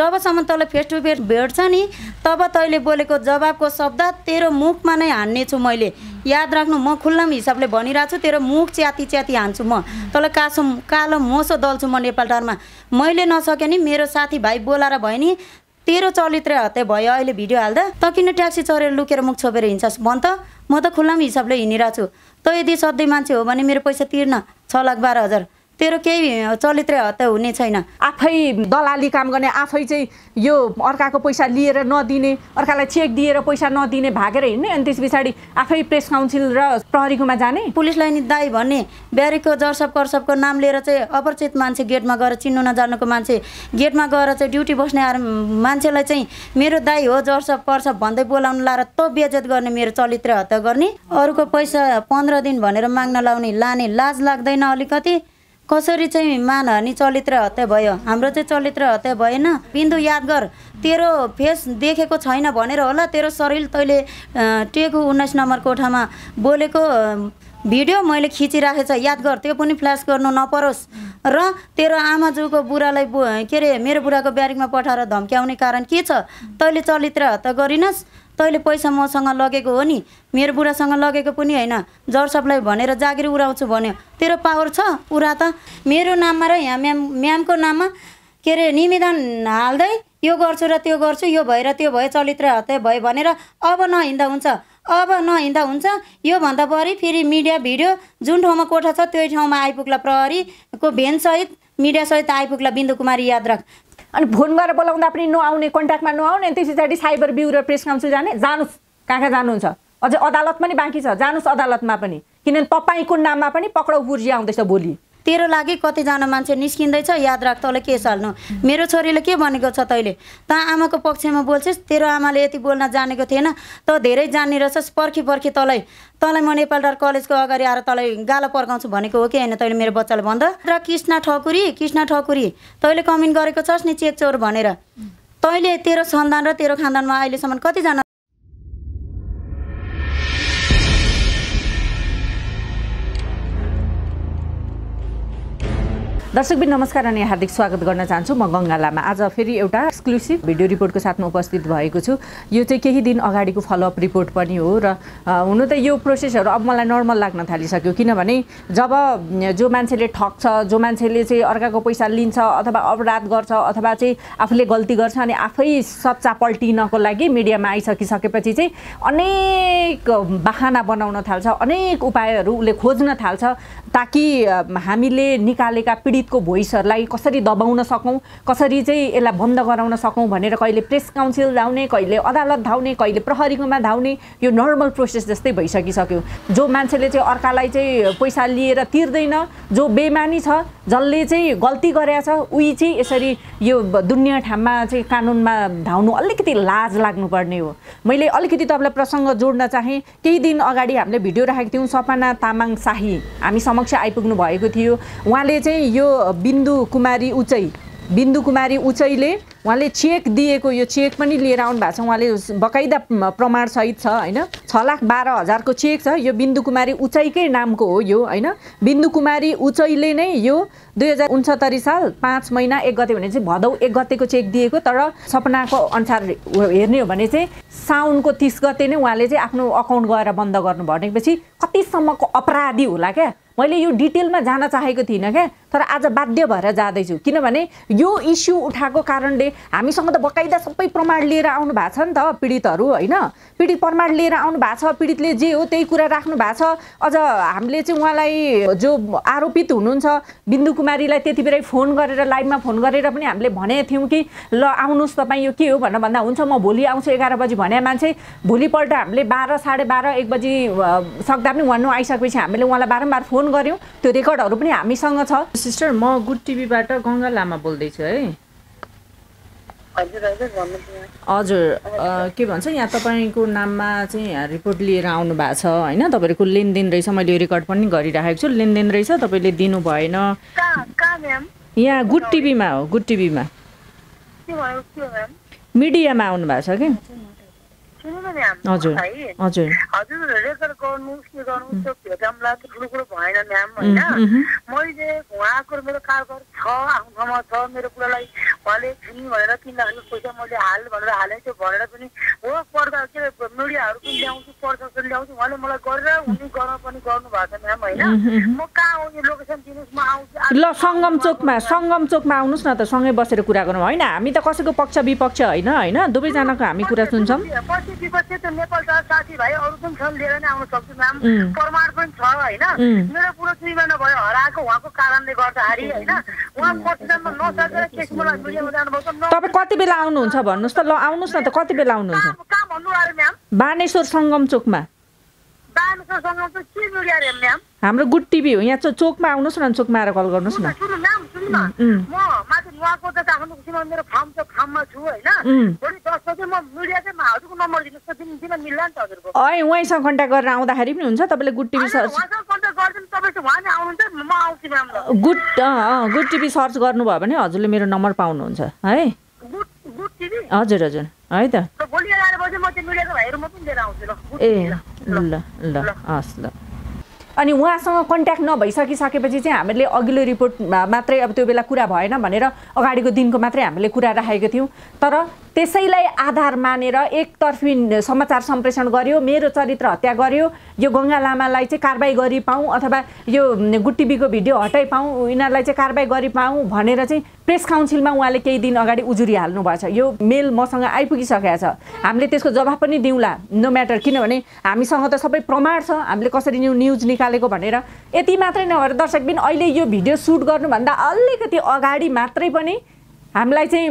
जबसम्म तँलाई face to face भेट्छ नि तब तैँले बोलेको जवाबको शब्द तेरो मुखमा नै हान्नेछु मैले याद राख्नु म खुल्लाम हिसाबले भनिरहेको छु तेरो मुख च्याति च्याति हान्छु म तँलाई कासो कालो मोसो दल्छु म नेपाल टारमा मैले नसकेँ नि मेरो साथीभाइ बोलाएर भयो नि तेरो चरित्र हत्या भयो अहिले भिडियो हाल्दा त किन ट्याक्सी चढेर लुकेर मुख छोपेर हिँड्छस् भन् त म त खुल्लाम हिसाबले हिँडिरहेको छु त यदि सधैँ मान्छे हो भने मेरो पैसा तिर्न छ लाख बाह्र हजार तेरो केही चरित्र हत्या हुने छैन आफै दलाली काम गर्ने आफै चाहिँ यो अर्काको पैसा लिएर नदिने अर्कालाई चेक दिएर पैसा नदिने भागेर हिँड्ने अनि त्यस पछाडि आफै प्रेस काउन्सिल र प्रहरीकोमा जाने पुलिसलाई नि दाई भन्ने ब्यारेकको जर्सप कर्सपको नाम लिएर चाहिँ अपरिचित मान्छे गेटमा गएर चिन्नु नजानुको मान्छे गेटमा गएर चाहिँ ड्युटी बस्ने मान्छेलाई चाहिँ मेरो दाई हो जर्सप कर्सप भन्दै बोलाउनु लाएर तँ बेजत गर्ने मेरो चरित्र हत्या गर्ने अरूको पैसा पन्ध्र दिन भनेर माग्न लाउने लाने लाज लाग्दैन अलिकति कसरी चाहिँ मानहानि चलित्र हत्या भयो हाम्रो चाहिँ चलित्र हत्या भएन बिन्दु यादगार तेरो फेस देखेको छैन भनेर होला तेरो शरीर तैँले टेकु उन्नाइस नम्बर कोठामा बोलेको भिडियो मैले खिचिराखेको छ याद गर त्यो पनि फ्ल्यास गर्नु नपरोस् र तेरो आमाजुको बुढालाई बु के अरे मेरो बुढाको ब्यारिकमा पठाएर धम्क्याउने कारण के छ तैँले चलित्र हत्या गरिनस् तैँले पैसा मसँग लगेको हो नि मेरो बुढासँग लगेको पनि होइन जर्सपलाई भनेर जागिर उराउँछु भन्यो तेरो पावर छ उरा त मेरो नाममा र यहाँ म्याम म्यामको नाममा के अरे निवेदन हाल्दै यो गर्छु र त्यो गर्छु यो भएर त्यो भयो चलित्र हत्या भयो भनेर अब नहिँड्दा हुन्छ अब नहिँड्दा हुन्छ योभन्दा बढी फेरि मिडिया भिडियो जुन ठाउँमा कोठा छ त्यही ठाउँमा आइपुग्ला प्रहरीको भेनसहित मिडियासहित आइपुग्ला बिन्दु कुमारी याद राख अनि फोन गरेर बोलाउँदा पनि नआउने कन्ट्याक्टमा नआउने अनि त्यस पछाडि साइबर ब्युरो प्रेस काउन्सिल जाने जानुहोस् कहाँ कहाँ जानुहुन्छ अझै अदालत पनि बाँकी छ जानुहोस् अदालतमा पनि किनभने तपाईँको नाममा पनि पक्राउ बुर्जी आउँदैछ भोलि तेरो लागि कतिजना मान्छे निस्किँदैछ याद राख तँलाई के साल्नु मेरो छोरीले के भनेको छ तैँले त आमाको पक्षमा बोल्छस् तेरो आमाले यति बोल्न जानेको थिएन त धेरै जान्ने रहेछस् पर्खी पर्खी तँलाई तँलाई म नेपाल नेपालटार कलेजको अगाडि आएर तँलाई गाला पर्काउँछु भनेको हो कि होइन तैँले मेरो बच्चालाई भन्दा र कृष्ण ठकुरी कृष्ण ठकुरी तैँले कमेन्ट गरेको छस् नि चेक चोर भनेर तैँले तेरो सन्तान र तेरो खानदानमा अहिलेसम्म कतिजना दर्शकबिन नमस्कार अनि हार्दिक स्वागत गर्न चाहन्छु म गङ्गा लामा आज फेरि एउटा एक्सक्लुसिभ भिडियो रिपोर्टको साथमा उपस्थित भएको छु यो चाहिँ केही दिन अगाडिको फलोअप रिपोर्ट पनि हो र हुनु त यो प्रोसेसहरू अब मलाई नर्मल लाग्न थालिसक्यो किनभने जब जो मान्छेले ठग्छ जो मान्छेले चाहिँ अर्काको पैसा लिन्छ अथवा अपराध गर्छ अथवा चाहिँ आफूले गल्ती गर्छ अनि आफै सच्चा पल्टिनको लागि मिडियामा आइसकिसकेपछि चाहिँ अनेक बाहना बनाउन थाल्छ अनेक उपायहरू उसले खोज्न थाल्छ ताकि हामीले निकालेका पीडित दलितको भोइसहरूलाई कसरी दबाउन सकौँ कसरी चाहिँ यसलाई बन्द गराउन सकौँ भनेर कहिले प्रेस काउन्सिल धाउने कहिले अदालत धाउने कहिले प्रहरीकोमा धाउने यो नर्मल प्रोसेस जस्तै भइसकिसक्यो जो मान्छेले चाहिँ अर्कालाई चाहिँ पैसा लिएर तिर्दैन जो बेमानी छ जसले चाहिँ गल्ती गरेका छ उही चाहिँ यसरी यो दुनियाँ ठाउँमा चाहिँ कानुनमा धाउनु अलिकति लाज लाग्नुपर्ने हो मैले अलिकति तपाईँलाई प्रसङ्ग जोड्न चाहेँ केही दिन अगाडि हामीले भिडियो राखेको थियौँ सपना तामाङ शाही हामी समक्ष आइपुग्नु भएको थियो उहाँले चाहिँ यो बिन्दु कुमारी उचै बिन्दु कुमारी उचैले उहाँले चेक दिएको यो चेक पनि लिएर आउनु भएको छ उहाँले बकाइदा प्रमाणसहित छ होइन छ लाख बाह्र हजारको चेक छ यो बिन्दु कुमारी उचाइकै नामको हो यो होइन बिन्दु कुमारी उचाइले नै यो दुई हजार उन्सत्तरी साल पाँच महिना एक गते भने चाहिँ भदौ एक गतेको चेक दिएको तर सपनाको अनुसार हेर्ने हो भने चाहिँ साउनको तिस गते नै उहाँले चाहिँ आफ्नो अकाउन्ट गएर बन्द गर्नु भनेपछि कतिसम्मको अपराधी होला क्या मैले यो डिटेलमा जान चाहेको थिइनँ क्या तर आज बाध्य भएर जाँदैछु किनभने यो इस्यु उठाएको कारणले हामीसँग त बकाइदा सबै प्रमाण लिएर आउनु भएको छ नि त पीडितहरू होइन पीडित प्रमाण लिएर आउनु भएको छ पीडितले जे हो त्यही कुरा राख्नु भएको छ अझ हामीले चाहिँ उहाँलाई जो आरोपित हुनुहुन्छ बिन्दु कुमारीलाई त्यति बेरै फोन गरेर लाइभमा फोन गरेर पनि हामीले भनेको थियौँ कि ल आउनुहोस् तपाईँ यो के हो भनेर भन्दा हुन्छ म भोलि आउँछु एघार बजी भने मान्छे भोलिपल्ट हामीले बाह्र साढे बाह्र एक बजी सक्दा पनि उहाँ नआइसकेपछि हामीले उहाँलाई बारम्बार फोन गऱ्यौँ त्यो रेकर्डहरू पनि हामीसँग छ सिस्टर म गुड टिभीबाट गङ्गा लामा बोल्दैछु है हजुर के भन्छ यहाँ तपाईँको नाममा चाहिँ यहाँ रिपोर्ट लिएर आउनु भएको छ होइन तपाईँको लेनदेन रहेछ मैले रेकर्ड पनि गरिराखेको छु लेनदेन रहेछ तपाईँले दिनु भएन यहाँ गुड टिभीमा हो गुड टिभीमा मिडियामा आउनु भएको छ कि हजुर हजुर रेकर्ड गर्नुहोस् के गर्नुहोस् त्यो भेटौँला त्यो ठुलो कुरो भएन म्याम होइन मैले उहाँको मेरो कागज छ आफ्नो ठाउँमा छ मेरो कुरालाई उहाँले किनी भनेर तिन लाख पैसा मैले हाल भनेर हालेको त्यो भनेर पनि हो पर्दा के मिडियाहरू पनि ल्याउँछु प्रशासन ल्याउँछु उहाँले मलाई गरेर हुने गर्न पनि गर्नु भएको छ म्याम होइन म कहाँ आउने लोकेसन दिनुहोस् म आउँछु ल सङ्गम चोकमा सङ्गम चोकमा आउनुहोस् न त सँगै बसेर कुरा गरौँ होइन हामी त कसैको पक्ष विपक्ष होइन होइन दुवैजनाको हामी कुरा सुन्छौँ राजनीति विपक्ष नेपाल नेपालका साथीभाइ अरू पनि छन् लिएर नै आउन सक्छु म्याम प्रमाण पनि छ होइन मेरो पुरो चुइमा नभयो हराएको उहाँको कारणले गर्दाखेरि होइन उहाँ पछिसम्म नसकेर केसमुला मिडियामा जानुभएको तपाईँ कति बेला आउनुहुन्छ भन्नुहोस् त ल आउनुहोस् न त कति बेला आउनुहुन्छ कहाँ भन्नु अरे म्याम बानेश्वर सङ्गम चोकमा चोक के म्याम हाम्रो गुड टिभी हो यहाँ चोकमा आउनुहोस् न चोकमा आएर कल गर्नुहोस् न न म माथि उहाँको त काठमाडौँमा मेरो फार्म छ फार्ममा छु होइन भोलि दस बजे म मिडिया चाहिँ हजुरको नम्बर दिनुहोस् दिन दिन मिल्ला नि त हजुरको है उहाँसँग कन्ट्याक्ट गरेर आउँदाखेरि पनि हुन्छ तपाईँले गुड टिभी सर्च म आउँछु गुड गुड टिभी सर्च गर्नुभयो भने हजुरले मेरो नम्बर पाउनुहुन्छ है हजुर हजुर है त ए ल ल हस् ल अनि उहाँसँग कन्ट्याक्ट नभइसकिसकेपछि चाहिँ हामीले अघिल्लो रिपोर्ट मात्रै अब त्यो बेला कुरा भएन भनेर अगाडिको दिनको मात्रै हामीले कुरा राखेको थियौँ तर त्यसैलाई आधार मानेर एकतर्फी समाचार सम्प्रेषण गर्यो मेरो चरित्र हत्या गर्यो यो गङ्गा लामालाई चाहिँ कारवाही गरिपाउँ अथवा यो गुटिबीको भिडियो हटाइ पाऊँ यिनीहरूलाई चाहिँ कारवाही गरिपाउँ भनेर चाहिँ प्रेस काउन्सिलमा उहाँले केही दिन अगाडि उजुरी हाल्नु भएछ यो मेल मसँग आइपुगिसकेको छ हामीले त्यसको जवाब पनि दिउँला नो म्याटर किनभने हामीसँग त सबै प्रमाण छ हामीले कसरी न्युज निकालेको भनेर यति मात्रै नभएर दर्शकबिन अहिले यो भिडियो सुट गर्नुभन्दा अलिकति अगाडि मात्रै पनि हामीलाई चाहिँ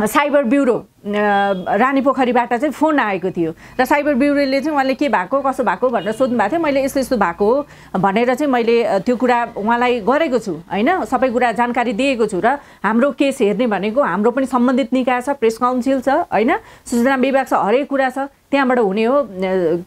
साइबर ब्युरो रानी पोखरीबाट चाहिँ फोन आएको थियो र साइबर ब्युरोले चाहिँ उहाँले के भएको कसो भएको भनेर सोध्नु भएको थियो मैले यस्तो यस्तो भएको हो भनेर चाहिँ मैले त्यो कुरा उहाँलाई गरेको छु होइन सबै कुरा जानकारी दिएको छु र हाम्रो केस हेर्ने भनेको हाम्रो पनि सम्बन्धित निकाय छ प्रेस काउन्सिल छ होइन सूचना विभाग छ हरेक कुरा छ त्यहाँबाट हुने हो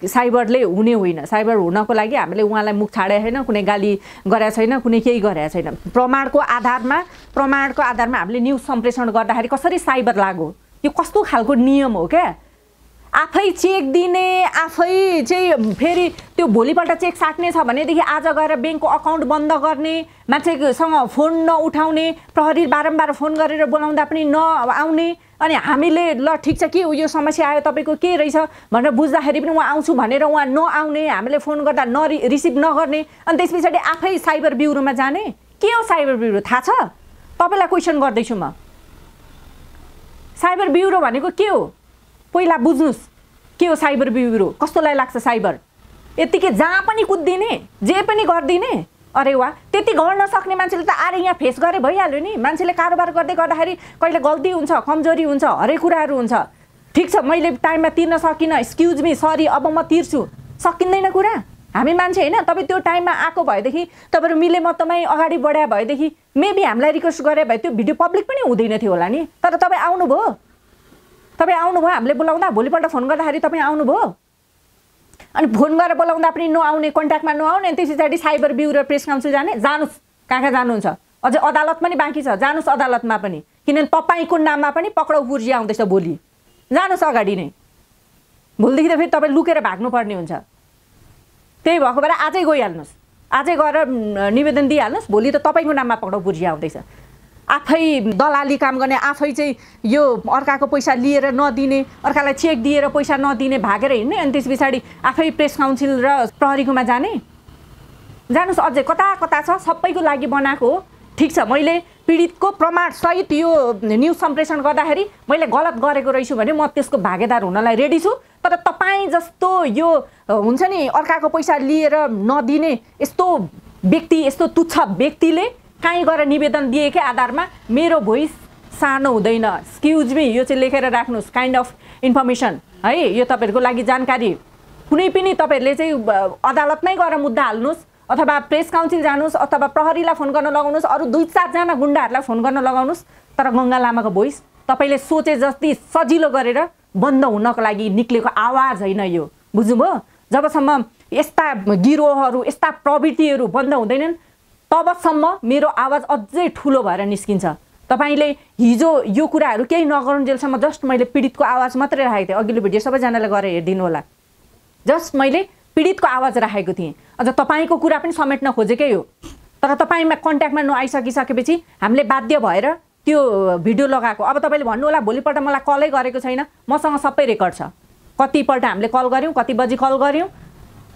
साइबरले हुने होइन साइबर हुनको लागि हामीले उहाँलाई मुख छाडे छैन कुनै गाली गरेका छैन कुनै केही गरेका छैन प्रमाणको आधारमा प्रमाणको आधारमा हामीले न्युज सम्प्रेषण गर्दाखेरि कसरी साइबर लाग्यो यो कस्तो खालको नियम हो क्या आफै चेक दिने आफै चाहिँ फेरि त्यो भोलिपल्ट चेक साट्ने छ भनेदेखि आज गएर ब्याङ्कको अकाउन्ट बन्द गर्ने मान्छेसँग फोन नउठाउने प्रहरी बारम्बार फोन गरेर बोलाउँदा पनि नआउने अनि हामीले ल ठिक छ के हो यो समस्या आयो तपाईँको के रहेछ भनेर बुझ्दाखेरि पनि उहाँ आउँछु भनेर उहाँ नआउने हामीले फोन गर्दा नरि रिसिभ नगर्ने अनि त्यस पछाडि आफै साइबर ब्युरोमा जाने के हो साइबर ब्युरो थाहा छ तपाईँलाई क्वेसन गर्दैछु म साइबर ब्युरो भनेको के हो पहिला बुझ्नुहोस् के हो साइबर ब्युरो कस्तोलाई लाग्छ साइबर यत्तिकै जहाँ पनि कुद्दिने जे पनि गरिदिने अरे वा त्यति गर्न नसक्ने मान्छेले त आएर यहाँ फेस गरे भइहाल्यो नि मान्छेले कारोबार गर्दै गर्दाखेरि कहिले गल्ती हुन्छ कमजोरी हुन्छ हरेक कुराहरू हुन्छ ठिक छ मैले टाइममा तिर्न सकिनँ एक्सक्युज मी सरी अब म तिर्छु सकिँदैन कुरा हामी मान्छे होइन तपाईँ त्यो टाइममा आएको भएदेखि तपाईँहरू मिले मतमै अगाडि बढाए भएदेखि मेबी हामीलाई रिक्वेस्ट गरे भए त्यो भिडियो पब्लिक पनि हुँदैन थियो होला नि तर तपाईँ आउनुभयो तपाईँ आउनुभयो हामीले बोलाउँदा भोलिपल्ट फोन गर्दाखेरि तपाईँ आउनुभयो अनि फोन गरेर बोलाउँदा पनि नआउने कन्ट्याक्टमा नआउने त्यस पछाडि साइबर ब्युरो प्रेस काउन्सिल जाने जानुहोस् कहाँ कहाँ जानुहुन्छ अझै अदालत पनि बाँकी छ जानुहोस् अदालतमा पनि किनभने तपाईँको नाममा पनि पक्राउ बुर्जी आउँदैछ भोलि जानुहोस् अगाडि नै भोलिदेखि त फेरि तपाईँ लुकेर भाग्नुपर्ने हुन्छ त्यही भएको भएर आजै गइहाल्नुहोस् आजै गएर निवेदन दिइहाल्नुहोस् भोलि त तपाईँको नाममा पक्राउ बुर्जी आउँदैछ आफै दलाली काम गर्ने आफै चाहिँ यो अर्काको पैसा लिएर नदिने अर्कालाई चेक दिएर पैसा नदिने भागेर हिँड्ने अनि त्यस पछाडि आफै प्रेस काउन्सिल र प्रहरीकोमा जाने जानुहोस् अझै कता कता छ सबैको लागि बनाएको हो ठिक छ मैले पीडितको प्रमाणसहित यो न्युज सम्प्रेषण गर्दाखेरि मैले गलत गरेको रहेछु भने म त्यसको भागेदार हुनलाई रेडी छु तर तपाईँ जस्तो यो हुन्छ नि अर्काको पैसा लिएर नदिने यस्तो व्यक्ति यस्तो तुच्छ व्यक्तिले काहीँ गएर निवेदन दिएकै आधारमा मेरो भोइस सानो हुँदैन स्क्युज मी यो चाहिँ लेखेर राख्नुहोस् काइन्ड अफ इन्फर्मेसन है यो तपाईँहरूको लागि जानकारी कुनै पनि तपाईँहरूले चाहिँ अदालत नै गएर मुद्दा हाल्नुहोस् अथवा प्रेस काउन्सिल जानुहोस् अथवा प्रहरीलाई फोन गर्न लगाउनुहोस् अरू दुई चारजना गुन्डाहरूलाई फोन गर्न लगाउनुहोस् तर गङ्गा लामाको भोइस तपाईँले सोचे जति सजिलो गरेर बन्द हुनको लागि निक्लेको आवाज होइन यो बुझ्नुभयो जबसम्म यस्ता गिरोहहरू यस्ता प्रवृत्तिहरू बन्द हुँदैनन् तबसम्म मेरो आवाज अझै ठुलो भएर निस्किन्छ तपाईँले हिजो यो कुराहरू केही नगर्नुजेलसम्म जस्ट मैले पीडितको आवाज मात्रै राखेको थिएँ अघिल्लो भिडियो सबैजनाले गरेर हेरिदिनु होला जस्ट मैले पीडितको आवाज राखेको थिएँ अझ तपाईँको कुरा पनि समेट्न खोजेकै हो तर तपाईँमा कन्ट्याक्टमा नआइसकिसकेपछि हामीले बाध्य भएर त्यो भिडियो लगाएको अब तपाईँले भन्नु होला भोलिपल्ट मलाई कलै गरेको छैन मसँग सबै रेकर्ड छ कतिपल्ट हामीले कल गऱ्यौँ कति बजी कल गऱ्यौँ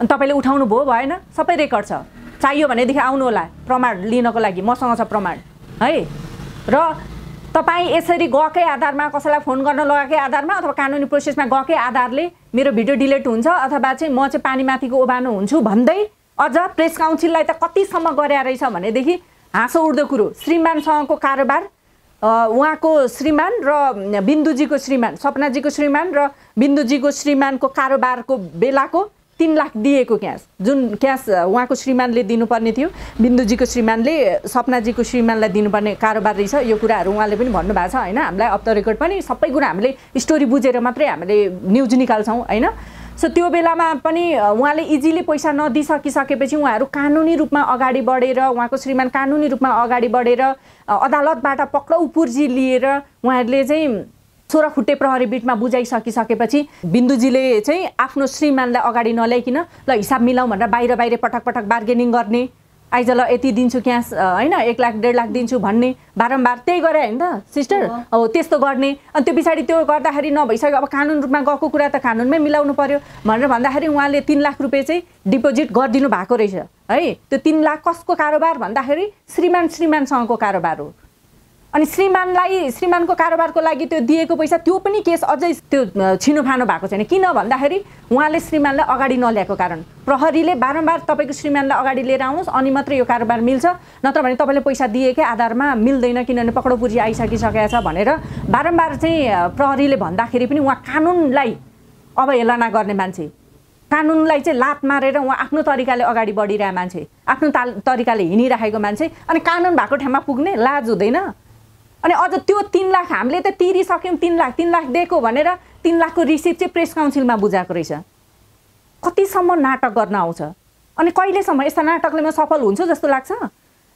अनि तपाईँले उठाउनु भयो भएन सबै रेकर्ड छ चाहियो भनेदेखि आउनु होला प्रमाण लिनको लागि मसँग छ प्रमाण है र तपाईँ यसरी गएकै आधारमा कसैलाई फोन गर्न लगाएकै आधारमा अथवा कानुनी प्रोसेसमा गएकै आधारले मेरो भिडियो डिलिट हुन्छ अथवा चाहिँ म चाहिँ पानीमाथिको ओभानो हुन्छु भन्दै अझ प्रेस काउन्सिललाई त कतिसम्म गरे रहेछ भनेदेखि हाँसो उठ्दो कुरो श्रीमानसँगको कारोबार उहाँको श्रीमान र बिन्दुजीको श्रीमान सपनाजीको श्रीमान र बिन्दुजीको श्रीमानको कारोबारको बेलाको तिन लाख दिएको क्यास जुन क्यास उहाँको श्रीमानले दिनुपर्ने थियो बिन्दुजीको श्रीमानले सपनाजीको श्रीमानलाई दिनुपर्ने कारोबार रहेछ यो कुराहरू उहाँले पनि भन्नुभएको छ होइन हामीलाई अफ द रेकर्ड पनि सबै कुरा हामीले स्टोरी बुझेर मात्रै हामीले न्युज निकाल्छौँ होइन सो त्यो बेलामा पनि उहाँले इजिली पैसा नदिइसकिसकेपछि उहाँहरू कानुनी रूपमा अगाडि बढेर उहाँको श्रीमान कानुनी रूपमा अगाडि बढेर अदालतबाट पक्राउ पुर्जी लिएर उहाँहरूले चाहिँ सोह्र खुट्टे प्रहरी बिटमा बुझाइसकिसकेपछि बिन्दुजीले चाहिँ आफ्नो श्रीमानलाई अगाडि नल्याइकन ल हिसाब मिलाउँ भनेर बाहिर बाहिर पटक पटक बार्गेनिङ गर्ने आइज ल यति दिन्छु क्यास होइन एक लाख डेढ लाख दिन्छु भन्ने बारम्बार त्यही गरे होइन त सिस्टर हो त्यस्तो गर्ने अनि त्यो पछाडि त्यो गर्दाखेरि नभइसक्यो अब कानुन रूपमा गएको कुरा त कानुनमै मिलाउनु पर्यो भनेर भन्दाखेरि उहाँले तिन लाख रुपियाँ चाहिँ डिपोजिट गरिदिनु भएको रहेछ है त्यो तिन लाख कसको कारोबार भन्दाखेरि श्रीमान श्रीमानसँगको कारोबार हो अनि श्रीमानलाई श्रीमानको कारोबारको लागि त्यो दिएको पैसा त्यो पनि केस अझै त्यो छिनोफानो भएको छैन किन भन्दाखेरि उहाँले श्रीमानलाई अगाडि नल्याएको कारण प्रहरीले बारम्बार तपाईँको श्रीमानलाई अगाडि लिएर आउनुहोस् अनि मात्रै यो कारोबार मिल्छ नत्र भने तपाईँले पैसा दिएकै आधारमा मिल्दैन किनभने पक्रोपुजी आइसकिसकेको छ भनेर बारम्बार चाहिँ प्रहरीले भन्दाखेरि पनि उहाँ कानुनलाई अवहेलना गर्ने मान्छे कानुनलाई चाहिँ लात मारेर उहाँ आफ्नो तरिकाले अगाडि बढिरहेको मान्छे आफ्नो ताल तरिकाले हिँडिराखेको मान्छे अनि कानुन भएको ठाउँमा पुग्ने लाज हुँदैन अनि अझ त्यो तिन लाख हामीले त तिरिसक्यौँ तिन लाख तिन लाख दिएको भनेर तिन लाखको रिसिप्ट चाहिँ प्रेस काउन्सिलमा बुझाएको रहेछ कतिसम्म नाटक गर्न आउँछ अनि कहिलेसम्म यस्ता नाटकले म सफल हुन्छु जस्तो लाग्छ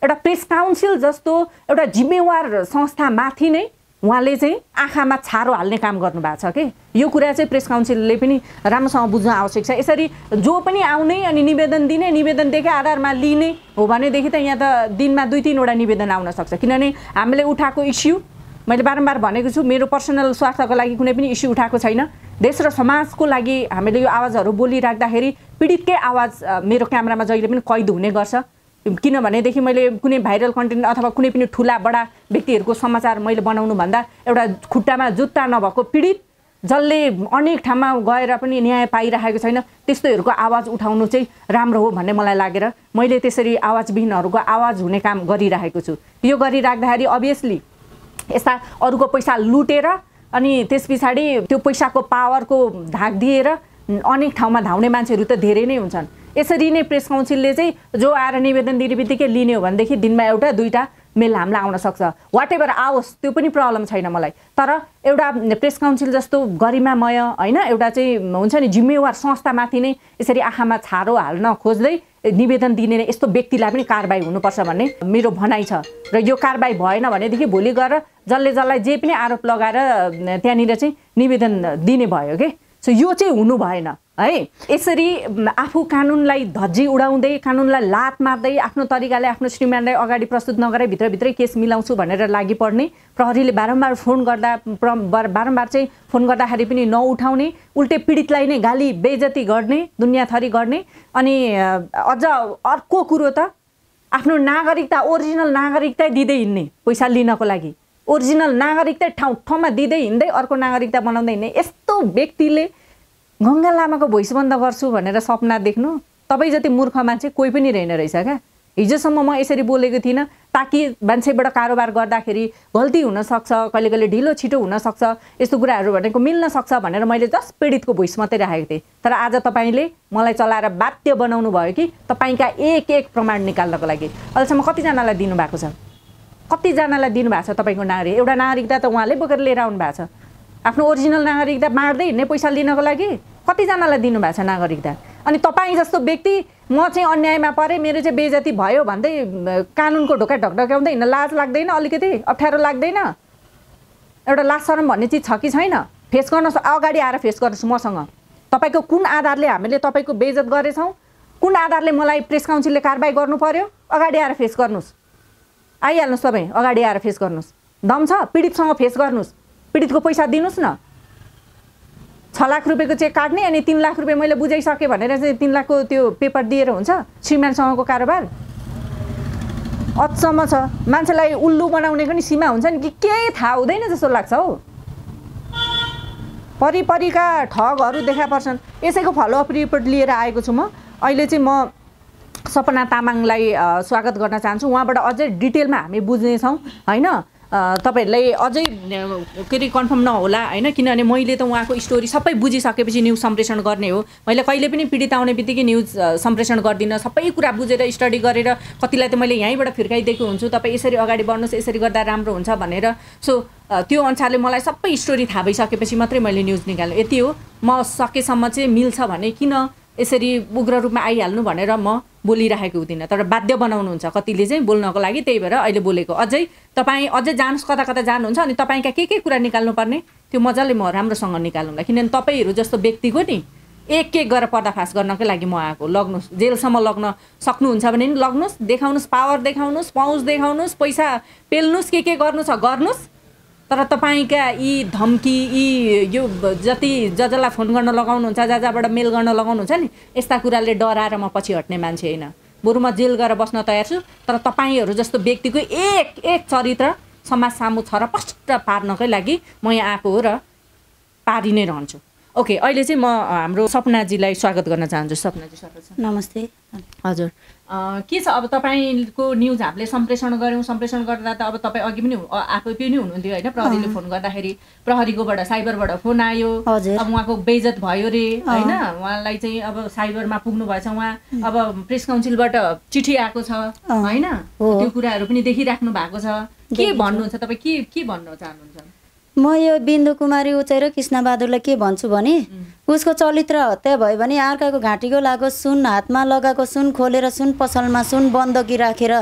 एउटा प्रेस काउन्सिल जस्तो एउटा जिम्मेवार संस्थामाथि नै उहाँले चाहिँ आँखामा छारो हाल्ने काम गर्नुभएको छ कि यो कुरा चाहिँ प्रेस काउन्सिलले पनि राम्रोसँग बुझ्न आवश्यक छ यसरी जो पनि आउने अनि निवेदन दिने निवेदन दिएकै आधारमा लिने हो भनेदेखि त यहाँ त दिनमा दुई तिनवटा निवेदन आउन सक्छ किनभने हामीले उठाएको इस्यु मैले बारम्बार भनेको छु मेरो पर्सनल स्वार्थको लागि कुनै पनि इस्यु उठाएको छैन देश र समाजको लागि हामीले यो आवाजहरू बोलिराख्दाखेरि पीडितकै आवाज मेरो क्यामरामा जहिले पनि कैद हुने गर्छ किनभनेदेखि मैले कुनै भाइरल कन्टेन्ट अथवा कुनै पनि ठुला बडा व्यक्तिहरूको समाचार मैले बनाउनु भन्दा एउटा खुट्टामा जुत्ता नभएको पीडित जसले अनेक ठाउँमा गएर पनि न्याय पाइरहेको छैन त्यस्तोहरूको आवाज उठाउनु चाहिँ राम्रो हो भन्ने मलाई लागेर मैले त्यसरी आवाजविहीनहरूको आवाज हुने काम गरिराखेको छु यो गरिराख्दाखेरि अभियसली यस्ता अरूको पैसा लुटेर अनि त्यस पछाडि त्यो पैसाको पावरको धाक दिएर अनेक ठाउँमा धाउने मान्छेहरू त धेरै नै हुन्छन् यसरी नै प्रेस काउन्सिलले चाहिँ जो आएर निवेदन दिने बित्तिकै लिने हो भनेदेखि दिनमा एउटा दुईवटा मेल हामीलाई आउन सक्छ वाट एभर आओस् त्यो पनि प्रब्लम छैन मलाई तर एउटा प्रेस काउन्सिल जस्तो गरिमामय होइन एउटा चाहिँ हुन्छ नि जिम्मेवार संस्थामाथि नै यसरी आँखामा छारो हाल्न खोज्दै निवेदन दिने यस्तो व्यक्तिलाई पनि कारवाही हुनुपर्छ भन्ने मेरो भनाइ छ र यो कारवाही भएन भनेदेखि भोलि गएर जसले जसलाई जे पनि आरोप लगाएर त्यहाँनिर चाहिँ निवेदन दिने भयो कि सो यो चाहिँ हुनु भएन है यसरी आफू कानुनलाई धज्जी उडाउँदै कानुनलाई लात मार्दै आफ्नो तरिकाले आफ्नो श्रीमानलाई अगाडि प्रस्तुत नगरे भित्रभित्रै केस मिलाउँछु भनेर लागि पर्ने प्रहरीले बारम्बार फोन गर्दा बारम्बार चाहिँ फोन गर्दाखेरि पनि नउठाउने उल्टे पीडितलाई नै गाली बेजती गर्ने दुनियाँ थरी गर्ने अनि अझ अर्को कुरो त आफ्नो नागरिकता ओरिजिनल नागरिकता दिँदै हिँड्ने पैसा लिनको लागि ओरिजिनल नागरिकतै ठाउँ ठाउँमा दिँदै हिँड्दै अर्को नागरिकता बनाउँदै हिँड्ने यस्तो व्यक्तिले गङ्गा लामाको भोइस बन्द गर्छु भनेर सपना देख्नु तपाईँ जति मूर्ख मान्छे कोही पनि रहेन रहेछ क्या हिजोसम्म म यसरी बोलेको थिइनँ ताकि मान्छेबाट कारोबार गर्दाखेरि गल्ती हुनसक्छ कहिले कहिले ढिलो छिटो हुनसक्छ यस्तो कुराहरू भनेको मिल्न सक्छ भनेर मैले जस्ट पीडितको भोइस मात्रै राखेको थिएँ तर आज तपाईँले मलाई चलाएर बाध्य बनाउनु भयो कि तपाईँका एक एक प्रमाण निकाल्नको लागि अहिलेसम्म कतिजनालाई दिनुभएको छ कतिजनालाई दिनुभएको छ तपाईँको नागरिक एउटा नागरिकता त उहाँले बोकेर लिएर आउनु भएको छ आफ्नो ओरिजिनल नागरिकता बाँड्दै हिँड्ने पैसा लिनको लागि कतिजनालाई दिनुभएको छ नागरिकता अनि तपाईँ जस्तो व्यक्ति म चाहिँ अन्यायमा परेँ मेरो चाहिँ बेजती भयो भन्दै कानुनको ढोका ढकढक्याउँदै हिँड्न लाज लाग्दैन अलिकति अप्ठ्यारो लाग्दैन एउटा लाज सरम भन्ने चिज छ कि छैन फेस गर्नुहोस् अगाडि आएर फेस गर्नुहोस् मसँग तपाईँको कुन आधारले हामीले तपाईँको बेजत गरेछौँ कुन आधारले मलाई प्रेस काउन्सिलले कारवाही गर्नु पर्यो अगाडि आएर फेस गर्नुहोस् आइहाल्नुहोस् तपाईँ अगाडि आएर फेस गर्नुहोस् दम छ पीडितसँग फेस गर्नुहोस् पीडितको पैसा दिनुहोस् न छ लाख रुपियाँको चेक काट्ने अनि तिन लाख रुपियाँ मैले बुझाइसकेँ भनेर चाहिँ तिन लाखको त्यो पेपर दिएर हुन्छ श्रीमानसँगको कारोबार अचम्म छ मान्छेलाई उल्लु बनाउने पनि सीमा हुन्छ नि कि केही थाहा हुँदैन जस्तो लाग्छ हौ परिपरिका ठगहरू देखा पर्छन् यसैको फलोअप रिपोर्ट लिएर आएको छु म अहिले चाहिँ म सपना तामाङलाई स्वागत गर्न चाहन्छु उहाँबाट अझै डिटेलमा हामी बुझ्नेछौँ होइन तपाईँहरूलाई अझै के अरे कन्फर्म नहोला होइन किनभने मैले त उहाँको स्टोरी सबै बुझिसकेपछि न्युज सम्प्रेषण गर्ने हो मैले कहिले पनि पीडित आउने बित्तिकै न्युज सम्प्रेषण गर्दिनँ सबै कुरा बुझेर स्टडी गरेर कतिलाई त मैले यहीँबाट फिर्काइदिएको हुन्छु तपाईँ यसरी अगाडि बढ्नुहोस् यसरी गर्दा राम्रो हुन्छ भनेर सो त्यो अनुसारले मलाई सबै स्टोरी थाहा भइसकेपछि मात्रै मैले न्युज निकालेँ यति हो म सकेसम्म चाहिँ मिल्छ भने किन यसरी उग्र रूपमा आइहाल्नु भनेर म बोलिरहेको हुँदिनँ तर बाध्य बनाउनुहुन्छ कतिले चाहिँ बोल्नको लागि त्यही भएर अहिले बोलेको अझै तपाईँ अझै जानुहोस् कता कता जानुहुन्छ अनि तपाईँका के के कुरा निकाल्नुपर्ने त्यो मजाले म राम्रोसँग निकाल्नुलाई किनभने तपाईँहरू जस्तो व्यक्तिको नि एक एक गरेर पर्दाफास गर्नकै लागि म आएको लग्नुहोस् जेलसम्म लग्न सक्नुहुन्छ भने नि लग्नुहोस् देखाउनुहोस् पावर देखाउनुहोस् पहुँच देखाउनुहोस् पैसा पेल्नुहोस् के के गर्नु छ गर्नुहोस् तर तपाईँका यी धम्की यी यो जति जसलाई फोन गर्न लगाउनुहुन्छ जहाँबाट मेल गर्न लगाउनुहुन्छ नि यस्ता कुराले डराएर म पछि हट्ने मान्छे होइन बरु म जेल गएर बस्न तयार छु तर तपाईँहरू जस्तो व्यक्तिको एक एक चरित्र समाज सामु छ र पष्ट पार्नकै लागि म यहाँ आएको हो र पारि नै रहन्छु ओके अहिले चाहिँ म हाम्रो सपनाजीलाई स्वागत गर्न चाहन्छु सपनाजी स्वागत छ नमस्ते हजुर के छ अब तपाईँको न्युज हामीले सम्प्रेषण गऱ्यौँ सम्प्रेषण गर्दा त अब तपाईँ अघि पनि आफै पनि हुनुहुन्थ्यो होइन प्रहरीले फोन गर्दाखेरि प्रहरीकोबाट साइबरबाट फोन आयो अब उहाँको बेजत भयो रे होइन उहाँलाई चाहिँ अब साइबरमा पुग्नु भएछ उहाँ अब प्रेस काउन्सिलबाट चिठी आएको छ होइन त्यो कुराहरू पनि देखिराख्नु भएको छ के भन्नुहुन्छ तपाईँ के के भन्न चाहनुहुन्छ म यो बिन्दु कुमारी उचाइ र कृष्णबहादुरलाई के भन्छु भने उसको चरित्र हत्या भयो भने अर्काको घाँटीको लागो सुन हातमा लगाएको सुन खोलेर सुन पसलमा सुन बन्दकी राखेर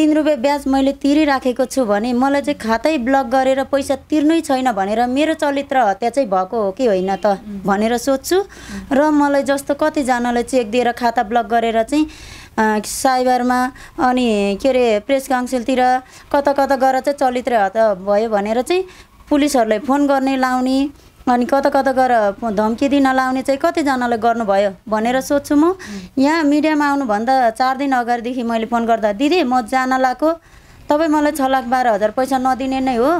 तिन रुपियाँ ब्याज मैले तिरिराखेको छु भने मलाई चाहिँ खातै ब्लक गरेर पैसा तिर्नै छैन भनेर मेरो चरित्र हत्या चाहिँ भएको हो कि होइन त भनेर सोध्छु र मलाई जस्तो कतिजनालाई चेक दिएर खाता ब्लक गरेर चाहिँ साइबरमा अनि के अरे प्रेस काउन्सिलतिर कता कता गएर चाहिँ चरित्र हत्या भयो भनेर चाहिँ पुलिसहरूलाई फोन गर्ने लाउने अनि कता कता गएर धम्की दिन लाउने चाहिँ कतिजनालाई गर्नुभयो भनेर सोध्छु म यहाँ मिडियामा आउनुभन्दा चार दिन अगाडिदेखि मैले फोन गर्दा दिदी म जान लाएको तपाईँ मलाई छ लाख बाह्र हजार पैसा नदिने नै हो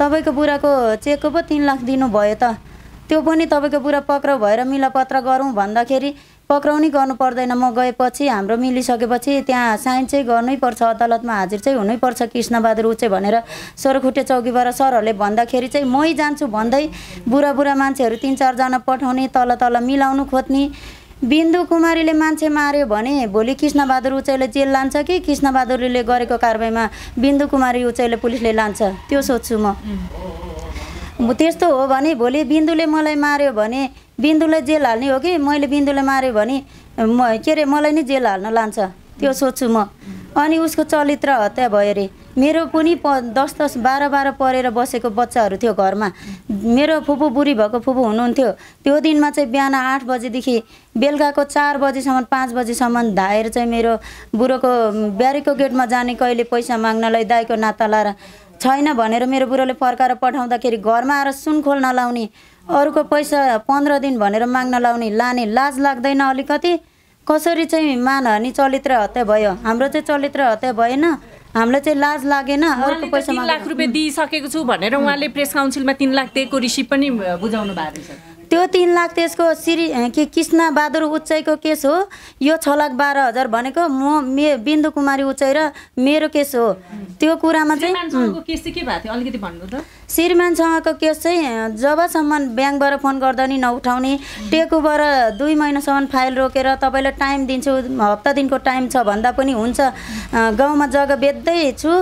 तपाईँको बुढाको चेकको पो तिन लाख दिनुभयो त त्यो पनि तपाईँको बुढा पक्राउ भएर मिलापत्र गरौँ भन्दाखेरि पक्राउनै गर्नु पर्दैन म गएपछि हाम्रो मिलिसकेपछि त्यहाँ साइन चाहिँ गर्नै पर्छ अदालतमा हाजिर चाहिँ हुनैपर्छ कृष्णबहादुर उचे भनेर सोरखुट्टे चौकीबाट सरहरूले भन्दाखेरि चाहिँ मै जान्छु भन्दै बुढा बुढा मान्छेहरू तिन चारजना पठाउने तल तल मिलाउनु खोज्ने बिन्दु कुमारीले मान्छे मार्यो भने भोलि कृष्णबहादुर उचाइले जेल लान्छ कि कृष्णबहादुरले गरेको कारवाहीमा बिन्दु कुमारी उचाइले पुलिसले लान्छ त्यो सोध्छु म त्यस्तो हो भने भोलि बिन्दुले मलाई मार्यो भने बिन्दुलाई जेल हाल्ने हो कि मैले बिन्दुलाई माऱ्यो भने म के अरे मलाई नै जेल हाल्न लान्छ त्यो सोध्छु म अनि उसको चलित्र हत्या भयो अरे मेरो पनि प दस दस बाह्र बाह्र परेर बसेको बच्चाहरू थियो घरमा मेरो फुपू बुढी भएको फुपू हुनुहुन्थ्यो त्यो दिनमा चाहिँ बिहान आठ बजीदेखि बेलुकाको चार बजीसम्म पाँच बजीसम्म धाएर चाहिँ मेरो बुढोको ब्यारीको गेटमा जाने कहिले पैसा माग्नलाई दाईको नाता लाएर छैन भनेर मेरो बुढोले फर्काएर पठाउँदाखेरि घरमा आएर सुन खोल्न लाउने अरूको पैसा पन्ध्र दिन भनेर माग्न लाउने लाने लाज लाग्दैन अलिकति कसरी चाहिँ मानहानी चलित्र हत्या भयो हाम्रो चाहिँ चलित्र हत्या भएन हामीलाई चाहिँ लाज लागेन अर्को पैसा तिन लाख रुपियाँ दिइसकेको छु भनेर उहाँले प्रेस काउन्सिलमा तिन लाख दिएको रिसिभ पनि बुझाउनु भएको छ त्यो तिन लाख त्यसको श्री के कृष्ण बहादुर उच्चैको केस हो यो छ लाख बाह्र हजार भनेको म मे बिन्दु कुमारी उच्चै र मेरो केस हो त्यो कुरामा चाहिँ के भएको थियो अलिकति भन्नु त श्रीमानसँगको केस चाहिँ जबसम्म ब्याङ्कबाट फोन गर्दा नि नउठाउने टेकुबाट दुई महिनासम्म फाइल रोकेर तपाईँलाई टाइम दिन्छु हप्ता दिनको टाइम छ भन्दा पनि हुन्छ गाउँमा जग्गा बेच्दै छु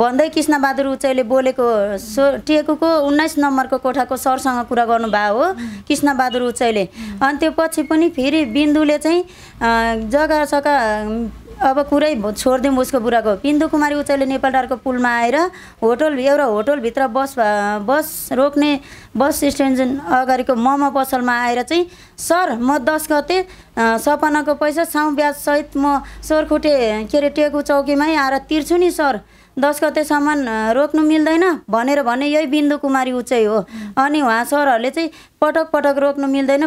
भन्दै कृष्णबहादुर उचाइले बोलेको सो टेकुको उन्नाइस नम्बरको कोठाको सरसँग कुरा गर्नुभएको हो कृष्णबहादुर उचाइले अनि त्यो पछि पनि फेरि बिन्दुले चाहिँ जग्गा सका अब कुरै छोडिदिउँ उसको बुढाको पिन्दु कुमारी उचाइले डारको पुलमा आएर होटल एउटा होटलभित्र बस बस रोक्ने बस स्ट्यान्ड अगाडिको मोमो पसलमा आएर चाहिँ सर म दस गते सपनाको पैसा साउ ब्याजसहित म सोरखुटे के अरे टेकु चौकीमै आएर तिर्छु नि सर दस गतेसम्म रोक्नु मिल्दैन भनेर भने यही बिन्दु कुमारी उचै हो अनि उहाँ सरहरूले चाहिँ पटक पटक रोक्नु मिल्दैन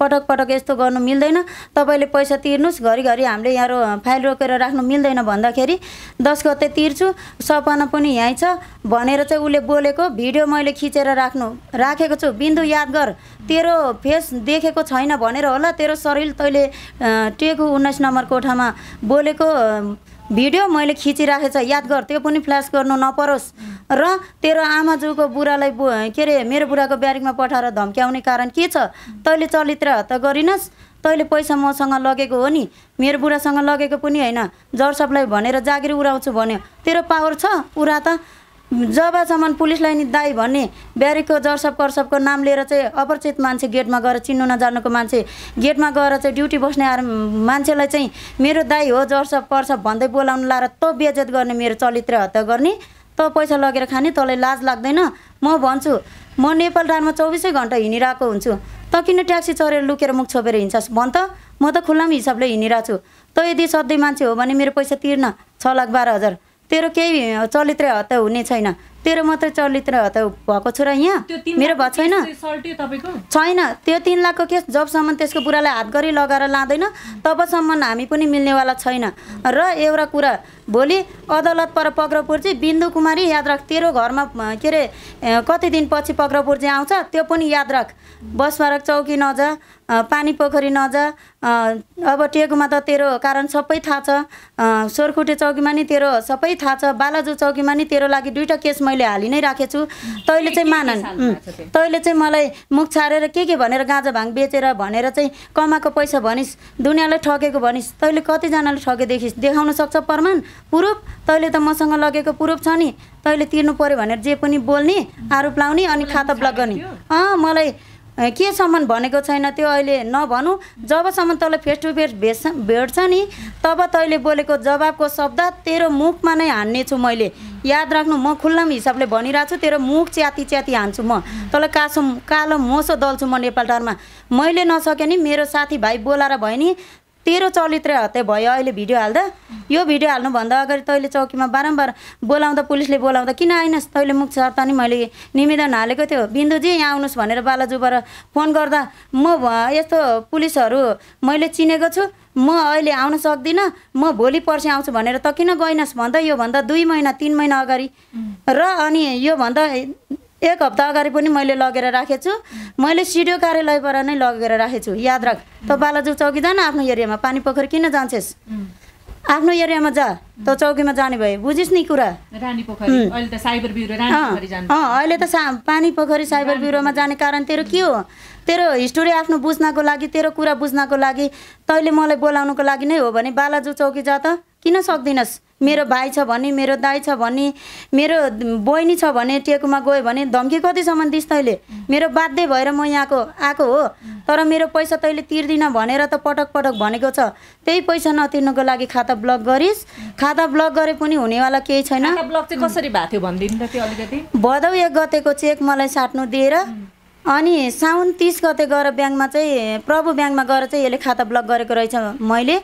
पटक पटक यस्तो गर्नु मिल्दैन तपाईँले पैसा तिर्नुहोस् घरिघरि हामीले यहाँ फाइल रोकेर राख्नु मिल्दैन भन्दाखेरि दस गते तिर्छु सपना पनि यहीँ छ भनेर चाहिँ उसले बोलेको भिडियो मैले खिचेर राख्नु राखेको छु बिन्दु याद गर तेरो फेस देखेको छैन भनेर होला तेरो शरीर तैँले टेकु उन्नाइस नम्बर कोठामा बोलेको भिडियो मैले खिचिराखेको छ याद गर त्यो पनि फ्ल्यास गर्नु नपरोस् र तेरो आमाजुको बुढालाई बु के अरे मेरो बुढाको ब्यारिङमा पठाएर धम्क्याउने कारण के छ तैँले चलित्र हत गरिनस् तैँले पैसा मसँग लगेको हो नि मेरो बुढासँग लगेको पनि होइन जर्सपलाई भनेर जागिर उडाउँछु भन्यो तेरो पावर छ उरा त जबसम्म पुलिसलाई नि दाई भन्ने ब्यारेकको जर्सप कर्सपको नाम लिएर चाहिँ अपरिचित मान्छे गेटमा गएर चिन्नु नजानुको मान्छे गेटमा गएर चाहिँ ड्युटी बस्ने आएर मान्छेलाई चाहिँ मेरो दाई हो जर्सप पर्सप भन्दै बोलाउनु लाएर तँ बेजत गर्ने मेरो चरित्र हत्या गर्ने तँ पैसा लगेर खाने तँलाई लाज लाग्दैन म भन्छु म नेपाल डाँडमा चौबिसै घन्टा हिँडिरहेको हुन्छु त किन ट्याक्सी चढेर लुकेर मुख छोपेर हिँड्छस् भन् त म त खुल्लामा हिसाबले हिँडिरहेको छु त यदि सधैँ मान्छे हो भने मेरो पैसा तिर्न छ लाख बाह्र हजार तेरो केही चलित हत्या हुने छैन तेरो मात्रै चलित्र हत्या भएको छु र यहाँ मेरो भएको छैन छैन त्यो तिन लाखको केस जबसम्म त्यसको बुढालाई हात गरी लगाएर लाँदैन तबसम्म हामी पनि मिल्नेवाला छैन र एउटा कुरा भोलि अदालत पर पक्रपुर्जी बिन्दु कुमारी याद राख तेरो घरमा के अरे कति दिनपछि पक्रपुर्जी आउँछ त्यो पनि याद राख बसमारक चौकी नजा पानी पोखरी नजा अब टेकुमा त तेरो कारण सबै थाहा छ सोरखुटे चौकीमा नि तेरो सबै थाहा छ बालाजु चौकीमा नि तेरो लागि दुइटा केस मैले हालि नै राखेको छु तैँले चाहिँ मानन तैँले चाहिँ मलाई मुख छारेर के के भनेर गाँजा भाङ बेचेर भनेर चाहिँ कमाएको पैसा भनिस् दुनियाँलाई ठगेको भनिस् तैँले कतिजनाले ठगे देखिस् देखाउन सक्छ प्रमाण प्रुफ तैँले त मसँग लगेको प्रुफ छ नि तैँले तिर्नु पऱ्यो भनेर जे पनि बोल्ने आरोप लाउने अनि खाता ब्लक गर्ने अँ मलाई केसम्म भनेको छैन त्यो अहिले नभनौँ जबसम्म तँलाई फेस टु फेस भेट्छ भेट्छ नि तब तैँले बोलेको जवाबको शब्द तेरो मुखमा नै हान्नेछु मैले याद राख्नु म खुल्लाम हिसाबले भनिरहेको छु तेरो मुख च्याति च्याति हान्छु म तँलाई कासो कालो मोसो दल्छु म टारमा मैले नसकेँ नि मेरो साथीभाइ बोलाएर भयो नि तेरो चरित्र हत्या भयो अहिले भिडियो हाल्दा यो भिडियो हाल्नुभन्दा अगाडि तैँले चौकीमा बारम्बार बोलाउँदा पुलिसले बोलाउँदा किन आइनस् तैँले मुख नि मैले निवेदन हालेको थियो बिन्दुजी यहाँ आउनुहोस् भनेर बालाजुबाट फोन गर्दा म यस्तो पुलिसहरू मैले चिनेको छु म अहिले आउन सक्दिनँ म भोलि पर्सि आउँछु भनेर त किन गइनस् भन्दा योभन्दा दुई महिना तिन महिना अगाडि र अनि योभन्दा एक हप्ता अगाडि पनि मैले लगेर राखेछु छु मैले सिडिओ कार्यालयबाट नै लगेर राखेछु याद राख त बालाजु चौकी जान आफ्नो एरियामा पानी पोखरी किन जान्छेस् आफ्नो एरियामा जा त चौकीमा जाने भए बुझिस् नि कुरा अहिले त सा पानी पोखरी साइबर ब्युरोमा जाने कारण तेरो के हो तेरो हिस्टोरी आफ्नो बुझ्नको लागि तेरो कुरा बुझ्नको लागि तैँले मलाई बोलाउनुको लागि नै हो भने बालाजु चौकी जा त किन सक्दिनस् मेरो भाइ छ भने मेरो दाई छ भने मेरो बहिनी छ भने टेकुमा गयो भने धम्की कतिसम्म दिस् तैँले मेरो बाध्य भएर म यहाँको आएको हो तर मेरो पैसा तैँले तिर्दिन भनेर त पटक पटक भनेको छ त्यही पैसा नतिर्नुको लागि खाता ब्लक गरिस् खाता ब्लक गरे पनि हुनेवाला केही छैन ब्लक चाहिँ कसरी भएको थियो भनिदिनु त त्यो अलिकति भदौ एक गतेको चेक मलाई साट्नु दिएर अनि साउन तिस गते गएर ब्याङ्कमा चाहिँ प्रभु ब्याङ्कमा गएर चाहिँ यसले खाता ब्लक गरेको रहेछ मैले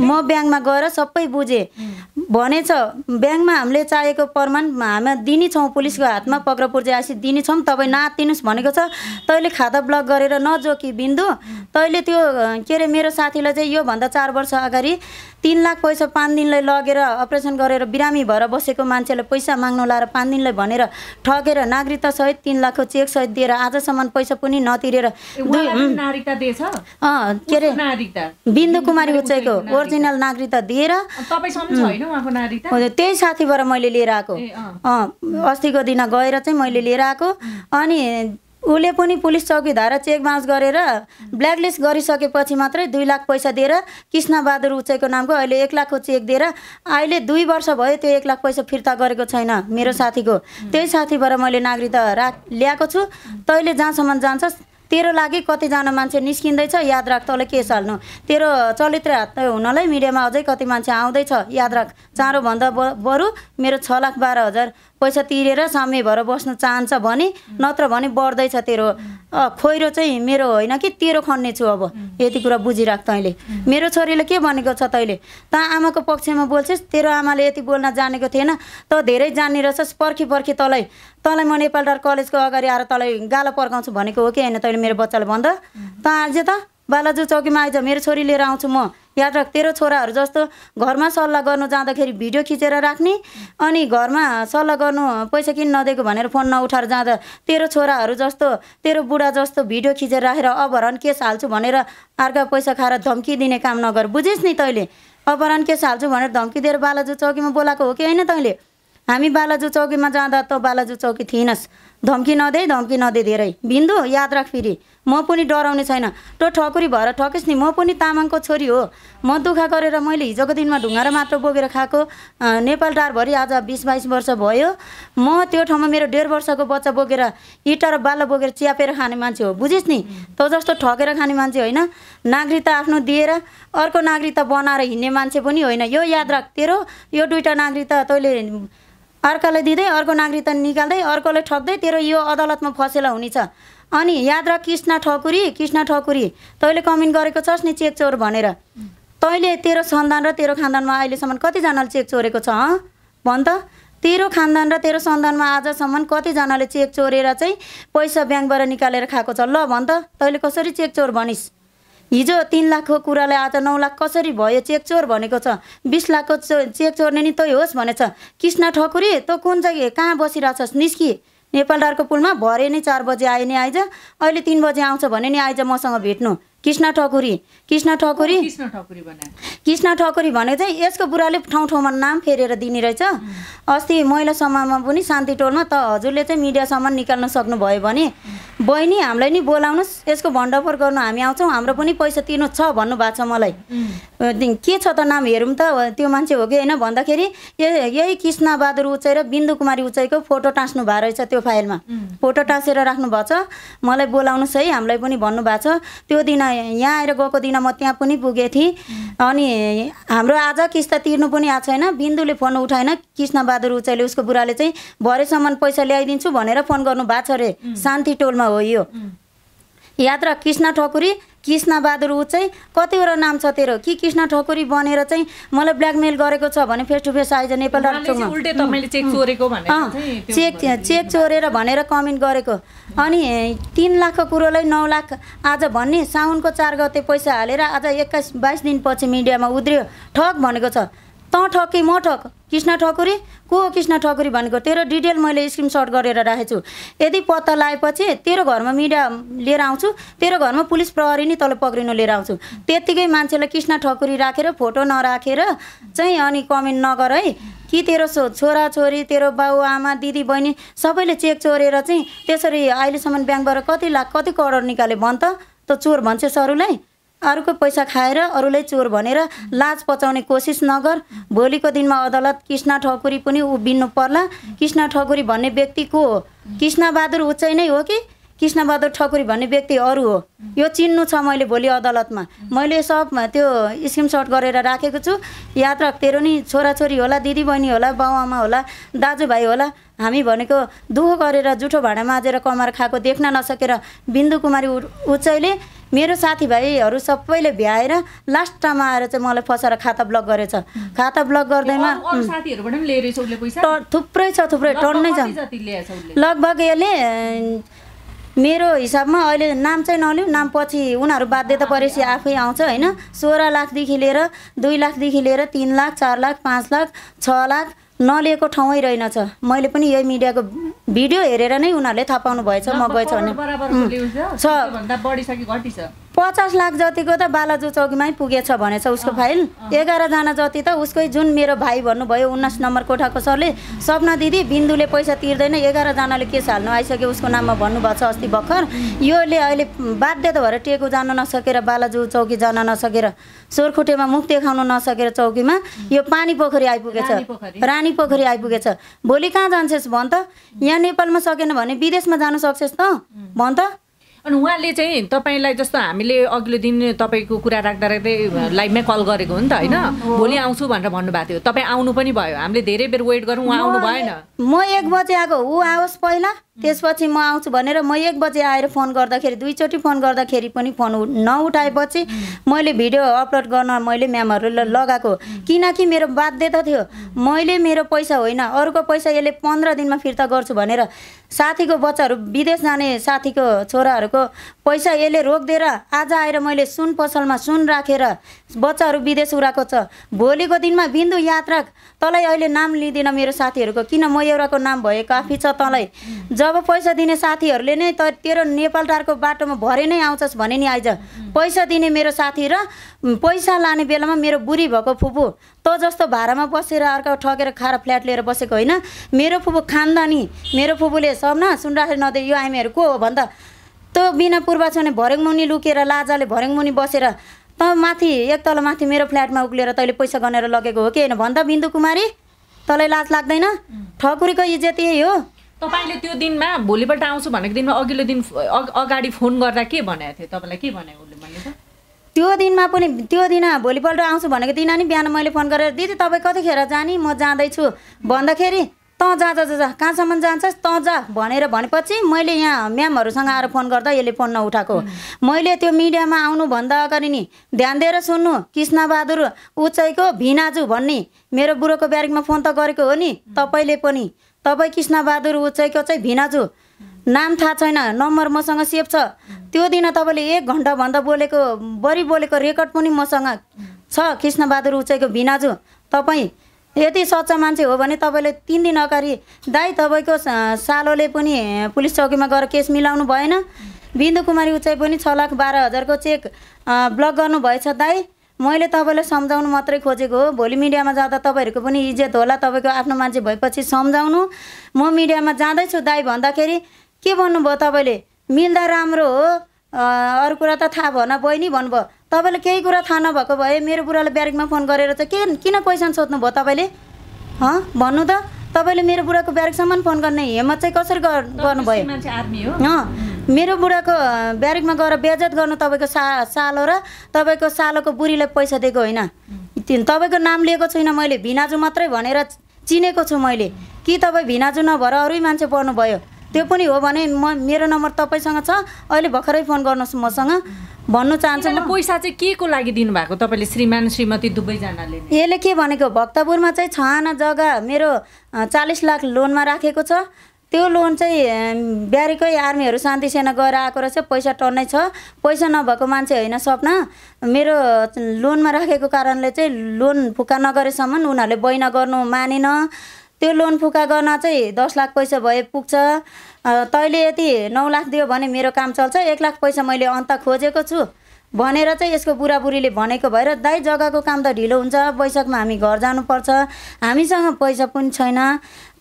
म ब्याङ्कमा गएर सबै बुझेँ भनेछ ब्याङ्कमा हामीले चाहेको प्रमाण हामी दिने दिनेछौँ पुलिसको हातमा पक्र दिने दिनेछौँ तपाईँ नातिनुहोस् भनेको छ तैँले खाता ब्लक गरेर नजोकी बिन्दु तैँले त्यो के अरे मेरो साथीलाई चाहिँ योभन्दा चार वर्ष अगाडि तिन लाख पैसा पाँच दिनलाई लगेर अपरेसन गरेर बिरामी भएर बसेको मान्छेलाई पैसा माग्नु लाएर पाँच दिनलाई भनेर ठगेर नागरिकता सहित तिन लाखको चेक सहित दिएर आजसम्म पैसा पनि नतिरेर के अरे बिन्दु कुमारी उच्चको ओरिजिनल नागरिकता दिएर त्यही साथीबाट मैले लिएर आएको अस्तिको दिन गएर चाहिँ मैले लिएर आएको अनि उसले पनि पुलिस चौकी चेक बाँच गरेर ब्ल्याकलिस्ट गरिसकेपछि मात्रै दुई लाख पैसा दिएर कृष्णबहादुर उचाइको नामको अहिले एक लाखको चेक दिएर अहिले दुई वर्ष भयो त्यो एक लाख पैसा फिर्ता गरेको छैन मेरो साथीको त्यही साथीबाट मैले नागरिकता राख ल्याएको छु तैँले जहाँसम्म जान्छस् तेरो लागि कतिजना मान्छे निस्किँदैछ याद राख तँलाई केस हाल्नु तेरो चलित्र हात हुनलाई मिडियामा अझै कति मान्छे आउँदैछ याद राख चाँडोभन्दा ब बरु मेरो छ लाख बाह्र हजार पैसा तिरेर साम्य भएर बस्न चाहन्छ भने नत्र भने बढ्दैछ तेरो खोइरो चाहिँ मेरो होइन कि तेरो खन्ने छु अब यति कुरा बुझिराख तैँले मेरो छोरीले के भनेको छ तैँले त आमाको पक्षमा बोल्छस् तेरो आमाले यति बोल्न जानेको थिएन त धेरै जान्ने रहेछस् पर्खी पर्खी तँलाई तँलाई म नेपाल डर कलेजको अगाडि आएर तँलाई गालो पर्काउँछु भनेको हो कि होइन तैँले मेरो बच्चालाई भन्दा त आज त बालाजु चौकीमा आइज मेरो छोरी लिएर आउँछु म याद राख तेरो छोराहरू जस्तो घरमा सल्लाह गर्नु जाँदाखेरि भिडियो खिचेर राख्ने अनि घरमा सल्लाह गर्नु पैसा किन नदिएको भनेर फोन नउठाएर जाँदा तेरो छोराहरू जस्तो तेरो बुढा जस्तो भिडियो खिचेर राखेर अपहरण केस हाल्छु भनेर अर्का पैसा खाएर धम्की दिने काम नगर बुझिस् नि तैँले अपहरण केस हाल्छु भनेर धम्की दिएर बालाजु चौकीमा बोलाएको हो कि होइन तैँले हामी बालाजु चौकीमा जाँदा त बालाजु चौकी थिइनस् धम्की नदे धम्की नदे धेरै बिन्दु याद राख फेरि म पनि डराउने छैन तँ ठकुरी भएर ठकेस् नि म पनि तामाङको छोरी हो म दुःख गरेर मैले हिजोको दिनमा ढुङ्गा र मात्र बोकेर खाएको नेपाल टारभरि आज बिस बाइस वर्ष भयो म त्यो ठाउँमा मेरो डेढ वर्षको बच्चा बोकेर इँटा र बाल बोकेर च्यापेर खाने मान्छे हो बुझिस् नि तँ जस्तो ठकेर खाने मान्छे होइन नागरिकता आफ्नो दिएर अर्को नागरिकता बनाएर हिँड्ने मान्छे पनि होइन यो याद राख तेरो यो दुइटा नागरिकता तैँले अर्कालाई दिँदै अर्को नागरिकता निकाल्दै अर्कोलाई ठग्दै तेरो यो अदालतमा फसेला हुनेछ अनि याद र कृष्ण ठकुरी कृष्ण ठकुरी तैँले कमेन्ट गरेको छस् नि चेक चोर भनेर तैँले तेरो सन्तान र तेरो खानदानमा अहिलेसम्म कतिजनाले चेक चोरेको छ भन त तेरो खानदान र तेरो सन्तानमा आजसम्म कतिजनाले चेक चोरेर चाहिँ पैसा ब्याङ्कबाट निकालेर खाएको छ ल भन त तैँले कसरी चेक चोर भनिस् हिजो तिन लाखको कुरालाई आज नौ लाख कसरी भयो चेक चोर भनेको छ बिस लाखको चो चेक चोर्ने नि तै होस् भनेछ कृष्ण ठकुरी तँ कुन चाहिँ कहाँ बसिरहेछस् निस्की नेपाल डारको पुलमा भरे नै चार बजे आए नि आइज अहिले तिन बजे आउँछ भने नि आइज मसँग भेट्नु कृष्ण ठकुरी कृष्ण ठकुरी कृष्ण ठकुरी भने चाहिँ यसको बुढाले ठाउँ ठाउँमा नाम फेरेर दिने रहेछ अस्ति महिला समूहमा पनि शान्ति टोलमा त हजुरले चाहिँ मिडियासम्म निकाल्न सक्नुभयो भने बहिनी हामीलाई नि बोलाउनुहोस् यसको भण्डाफोर गर्नु हामी आउँछौँ हाम्रो पनि पैसा तिर्नु छ भन्नुभएको छ मलाई के छ त नाम हेरौँ त त्यो मान्छे हो कि होइन भन्दाखेरि यही कृष्णबहादुर उचाइ र बिन्दु कुमारी उचाइको फोटो टाँस्नु भएको रहेछ त्यो फाइलमा फोटो टाँसेर राख्नु भएको छ मलाई बोलाउनुहोस् है हामीलाई पनि भन्नुभएको छ त्यो दिन यहाँ आएर गएको दिन म त्यहाँ पनि पुगेको थिएँ अनि हाम्रो आज किस्त तिर्नु पनि आएको छैन बिन्दुले फोन उठाएन कृष्णबहादुर उचाइले उसको बुढाले चाहिँ भरेसम्म पैसा ल्याइदिन्छु भनेर फोन गर्नु भएको छ अरे शान्ति टोलमा हो यो यात्रा कृष्ण ठकुरी कृष्णबहादुर ऊ चाहिँ कतिवटा नाम छ तेरो कि कृष्ण ठकुरी बनेर चाहिँ मलाई ब्ल्याकमेल गरेको छ भने फेस टु फेस आइज नेपाल चेक चेक चोरेर भनेर कमेन्ट गरेको अनि तिन लाखको कुरोलाई नौ लाख आज भन्ने साउनको चार गते पैसा हालेर आज एक्काइस बाइस दिनपछि मिडियामा उद्रियो ठग भनेको छ तँ ठकी म ठक कृष्ण ठकुरी को हो कृष्ण ठकुरी भनेको तेरो डिटेल मैले स्क्रिनसट गरेर राखेको छु यदि पत्ता लगाएपछि तेरो घरमा मिडिया लिएर आउँछु तेरो घरमा पुलिस प्रहरी नै तल पक्रिनु लिएर आउँछु त्यत्तिकै मान्छेलाई कृष्ण ठकुरी राखेर फोटो नराखेर चाहिँ अनि कमेन्ट नगर है कि तेरो छो छोरा छोरी तेरो बाउ आमा दिदी बहिनी सबैले चेक चोरेर चाहिँ त्यसरी अहिलेसम्म ब्याङ्कबाट कति लाख कति करोड निकाले भन् त चोर भन्छ सरूलाई अरूको पैसा खाएर अरूलाई चोर भनेर लाज पचाउने कोसिस नगर भोलिको दिनमा अदालत कृष्ण ठकुरी पनि उभिनु पर्ला कृष्ण ठकुरी भन्ने व्यक्ति को हो कृष्णबहादुर उच्चै नै हो कि कृष्णबहादुर ठकुरी भन्ने व्यक्ति अरू हो यो चिन्नु छ मैले भोलि अदालतमा मैले सब त्यो स्क्रिनसट गरेर राखेको छु याद राख तेरो नि छोराछोरी होला दिदीबहिनी होला बाउआमा होला दाजुभाइ होला हामी भनेको दुःख गरेर जुठो भाँडा माझेर कमाएर खाएको देख्न नसकेर बिन्दु कुमारी उच्चैले मेरो साथीभाइहरू सबैले भ्याएर लास्ट टाइम आएर चाहिँ मलाई फसाएर खाता ब्लक गरेछ खाता ब्लक गर्दैमा थुप्रै छ थुप्रै टन्नै छ लगभग यसले मेरो हिसाबमा अहिले नाम चाहिँ नलिउँ नाम पछि उनीहरू बाध्यता परेपछि आफै आउँछ होइन सोह्र लाखदेखि लिएर दुई लाखदेखि लिएर तिन लाख चार लाख पाँच लाख छ लाख नलिएको ठाउँै रहेनछ मैले पनि यही मिडियाको भिडियो हेरेर नै उनीहरूले थाहा पाउनु भएछ म गएछ भने छ पचास लाख जतिको त बालाजु चौकीमै पुगेछ भनेछ उसको फाइल एघारजना जति त उसकै जुन मेरो भाइ भन्नुभयो उन्नाइस नम्बर कोठाको सरले सपना दिदी बिन्दुले पैसा तिर्दैन एघारजनाले केस हाल्नु आइसक्यो उसको नाममा भन्नुभएको छ अस्ति भर्खर योले अहिले बाध्यता भएर टेको जान नसकेर बालाजु चौकी जान नसकेर सोरखुटेमा मुख देखाउन नसकेर चौकीमा यो पानी पोखरी आइपुगेछ रानी पोखरी आइपुगेछ भोलि कहाँ जान्छेस् भन त यहाँ नेपालमा सकेन भने विदेशमा जानु सक्छस् त भन त अनि उहाँले चाहिँ तपाईँलाई जस्तो हामीले अघिल्लो दिन तपाईँको कुरा राख्दा राख्दै लाइभमै कल गरेको हो नि त होइन भोलि आउँछु भनेर भन्नुभएको थियो तपाईँ आउनु पनि भयो हामीले धेरै बेर वेट गरौँ उहाँ आउनु भएन म एक बजे आएको ऊ आओस् पहिला त्यसपछि म आउँछु भनेर म एक बजे आएर फोन गर्दाखेरि दुईचोटि फोन गर्दाखेरि पनि फोन नउठाएपछि मैले भिडियो अपलोड गर्न मैले म्यामहरूलाई लगाएको किनकि मेरो बाध्यता थियो मैले मेरो पैसा होइन अरूको पैसा यसले पन्ध्र दिनमा फिर्ता गर्छु भनेर साथीको बच्चाहरू विदेश जाने साथीको छोराहरूको पैसा यसले रोकिदिएर आज आएर मैले सुन पसलमा सुन राखेर बच्चाहरू विदेश उडाएको छ भोलिको दिनमा बिन्दु यात्रा तँलाई अहिले नाम लिँदिनँ मेरो साथीहरूको किन म एउटाको नाम भए काफी छ तँलाई जब पैसा दिने साथीहरूले नै त तेरो नेपाल टारको बाटोमा भरे नै आउँछस् भने नि आइज पैसा दिने मेरो साथी र पैसा लाने बेलामा मेरो बुढी भएको फुपू त जस्तो भाडामा बसेर अर्का ठगेर खाएर फ्ल्याट लिएर बसेको होइन मेरो फुपू खानदानी मेरो फुपूले न सुन्दाखेरि नदे यो आइमीहरू को हो भन्दा त्यो बिना छ भने भरेङ मुनि लुकेर लाजाले भरेङ मुनि बसेर त माथि एक तल माथि मेरो फ्ल्याटमा उक्लेर तैँले पैसा गनेर लगेको हो कि होइन भन्दा बिन्दु कुमारी तँलाई लाज लाग्दैन ठकुरीको इज्जत यही हो तपाईँले त्यो दिनमा भोलिपल्ट आउँछु भनेको दिनमा अघिल्लो दिन अगाडि फोन गर्दा के भनेको थियो तपाईँलाई के भने उसले भने त्यो दिनमा पनि त्यो दिन भोलिपल्ट आउँछु भनेको दिन नि बिहान मैले फोन गरेर दिदी तपाईँ कतिखेर जाने म जाँदैछु भन्दाखेरि तँ जा जा जा कहाँसम्म जान्छस् तँ जा भनेर भनेपछि मैले यहाँ म्यामहरूसँग आएर फोन गर्दा यसले फोन नउठाएको मैले त्यो मिडियामा आउनुभन्दा अगाडि नि ध्यान दिएर सुन्नु कृष्णबहादुर उचाइको भिनाजु भन्ने मेरो बुढोको ब्यारिकमा फोन त गरेको हो नि तपाईँले पनि तपाईँ कृष्णबहादुर उच्चैको चाहिँ भिनाजु नाम थाहा छैन नम्बर मसँग सेभ छ त्यो दिन तपाईँले एक घन्टाभन्दा बोलेको बढी बोलेको रेकर्ड पनि मसँग छ कृष्णबहादुर उचाइको भिनाजु तपाईँ यति सच्चा मान्छे हो भने तपाईँले तिन दिन अगाडि दाइ तपाईँको सालोले पनि पुलिस चौकीमा गएर केस मिलाउनु भएन बिन्दु कुमारी उचाइ पनि छ लाख बाह्र हजारको चेक ब्लक गर्नुभएछ दाई मैले तपाईँलाई सम्झाउनु मात्रै खोजेको हो भोलि मिडियामा जाँदा तपाईँहरूको पनि इज्जत होला तपाईँको आफ्नो मान्छे भएपछि सम्झाउनु म मिडियामा जाँदैछु दाई भन्दाखेरि के भन्नुभयो तपाईँले मिल्दा राम्रो हो अरू कुरा त थाहा भएन बहिनी भन्नुभयो तपाईँले केही कुरा थाहा नभएको भए मेरो बुढालाई ब्यारेकमा फोन गरेर चाहिँ के किन क्वेसन भयो तपाईँले हँ भन्नु त तपाईँले मेरो बुढाको ब्यारेकसम्म फोन गर्ने हिम्मत चाहिँ कसरी गर्नुभयो मेरो बुढाको ब्यारेकमा गएर ब्याजत गर्नु तपाईँको सा सालो र तपाईँको सालोको बुढीलाई पैसा दिएको होइन तपाईँको नाम लिएको छुइनँ मैले भिनाजु मात्रै भनेर चिनेको छु मैले कि तपाईँ भिनाजु नभएर अरू मान्छे पर्नुभयो त्यो पनि हो भने म मेरो नम्बर तपाईँसँग छ अहिले भर्खरै फोन गर्नुहोस् मसँग भन्नु चाहन्छु म पैसा चाहिँ के को लागि दिनुभएको तपाईँले श्रीमान श्रीमती दुवैजनाले यसले के भनेको भक्तपुरमा चाहिँ छहाना जग्गा मेरो चालिस लाख लोनमा राखेको छ त्यो लोन चाहिँ बिहारीकै आर्मीहरू शान्ति सेना गएर आएको रहेछ पैसा टन्नै छ पैसा नभएको मान्छे होइन सपना मेरो लोनमा राखेको कारणले चाहिँ लोन फुक्का नगरेसम्म उनीहरूले बैना गर्नु मानेन त्यो लोन फुक्का गर्न चाहिँ दस लाख पैसा भए पुग्छ तैँले यति नौ लाख दियो भने मेरो काम चल्छ एक लाख पैसा मैले अन्त खोजेको छु भनेर चाहिँ यसको बुढाबुढीले भनेको भएर दाइ जग्गाको काम त ढिलो हुन्छ बैशाखमा हामी घर जानुपर्छ हामीसँग पैसा पनि छैन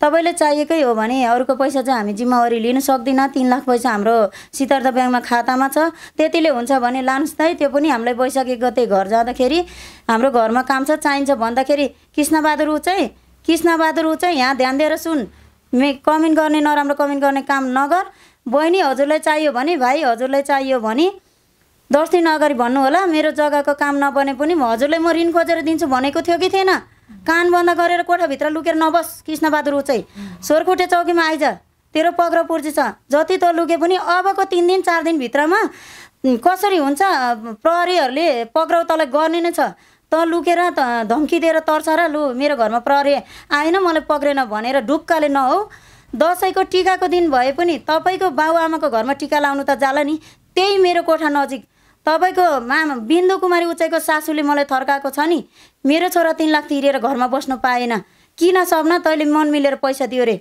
तपाईँले चाहिएकै हो भने अरूको पैसा चाहिँ हामी जिम्मेवारी लिन सक्दिनँ तिन लाख पैसा हाम्रो सिद्धार्थ ब्याङ्कमा खातामा छ त्यतिले हुन्छ भने लानुहोस् त है त्यो पनि हामीलाई वैशाखी गते घर जाँदाखेरि हाम्रो घरमा काम छ चाहिन्छ भन्दाखेरि कृष्णबहादुर ऊ चाहिँ कृष्णबहादुर ऊ चाहिँ यहाँ ध्यान दिएर सुन मे कमेन्ट गर्ने नराम्रो कमेन्ट गर्ने काम नगर बहिनी हजुरलाई चाहियो भने भाइ हजुरलाई चाहियो भने दस दिन अगाडि भन्नु होला मेरो जग्गाको काम नबने पनि हजुरलाई म ऋण खोजेर दिन्छु भनेको थियो कि थिएन कान बन्द गरेर कोठाभित्र लुकेर नबस कृष्णबहादुर उचाइ सोरखुटे चौकीमा आइज तेरो पग्र पुर्जी छ जति तँ लुके पनि अबको तिन दिन चार दिनभित्रमा कसरी हुन्छ प्रहरीहरूले पक्राउ तँलाई गर्ने नै छ तँ लुकेर त धम्की दिएर तर्छ र लु मेरो घरमा प्रहरी आएन मलाई पक्रेन भनेर ढुक्काले नहो दसैँको टिकाको दिन भए पनि तपाईँको बाबुआमाको घरमा टिका लाउनु त जाला नि त्यही मेरो कोठा नजिक तपाईँको मामा बिन्दु कुमारी उचाइको सासूले मलाई थर्काएको छ नि मेरो छोरा तिन लाख तिरेर घरमा बस्नु पाएन किन सब्न तैँले मन मिलेर पैसा दियो रे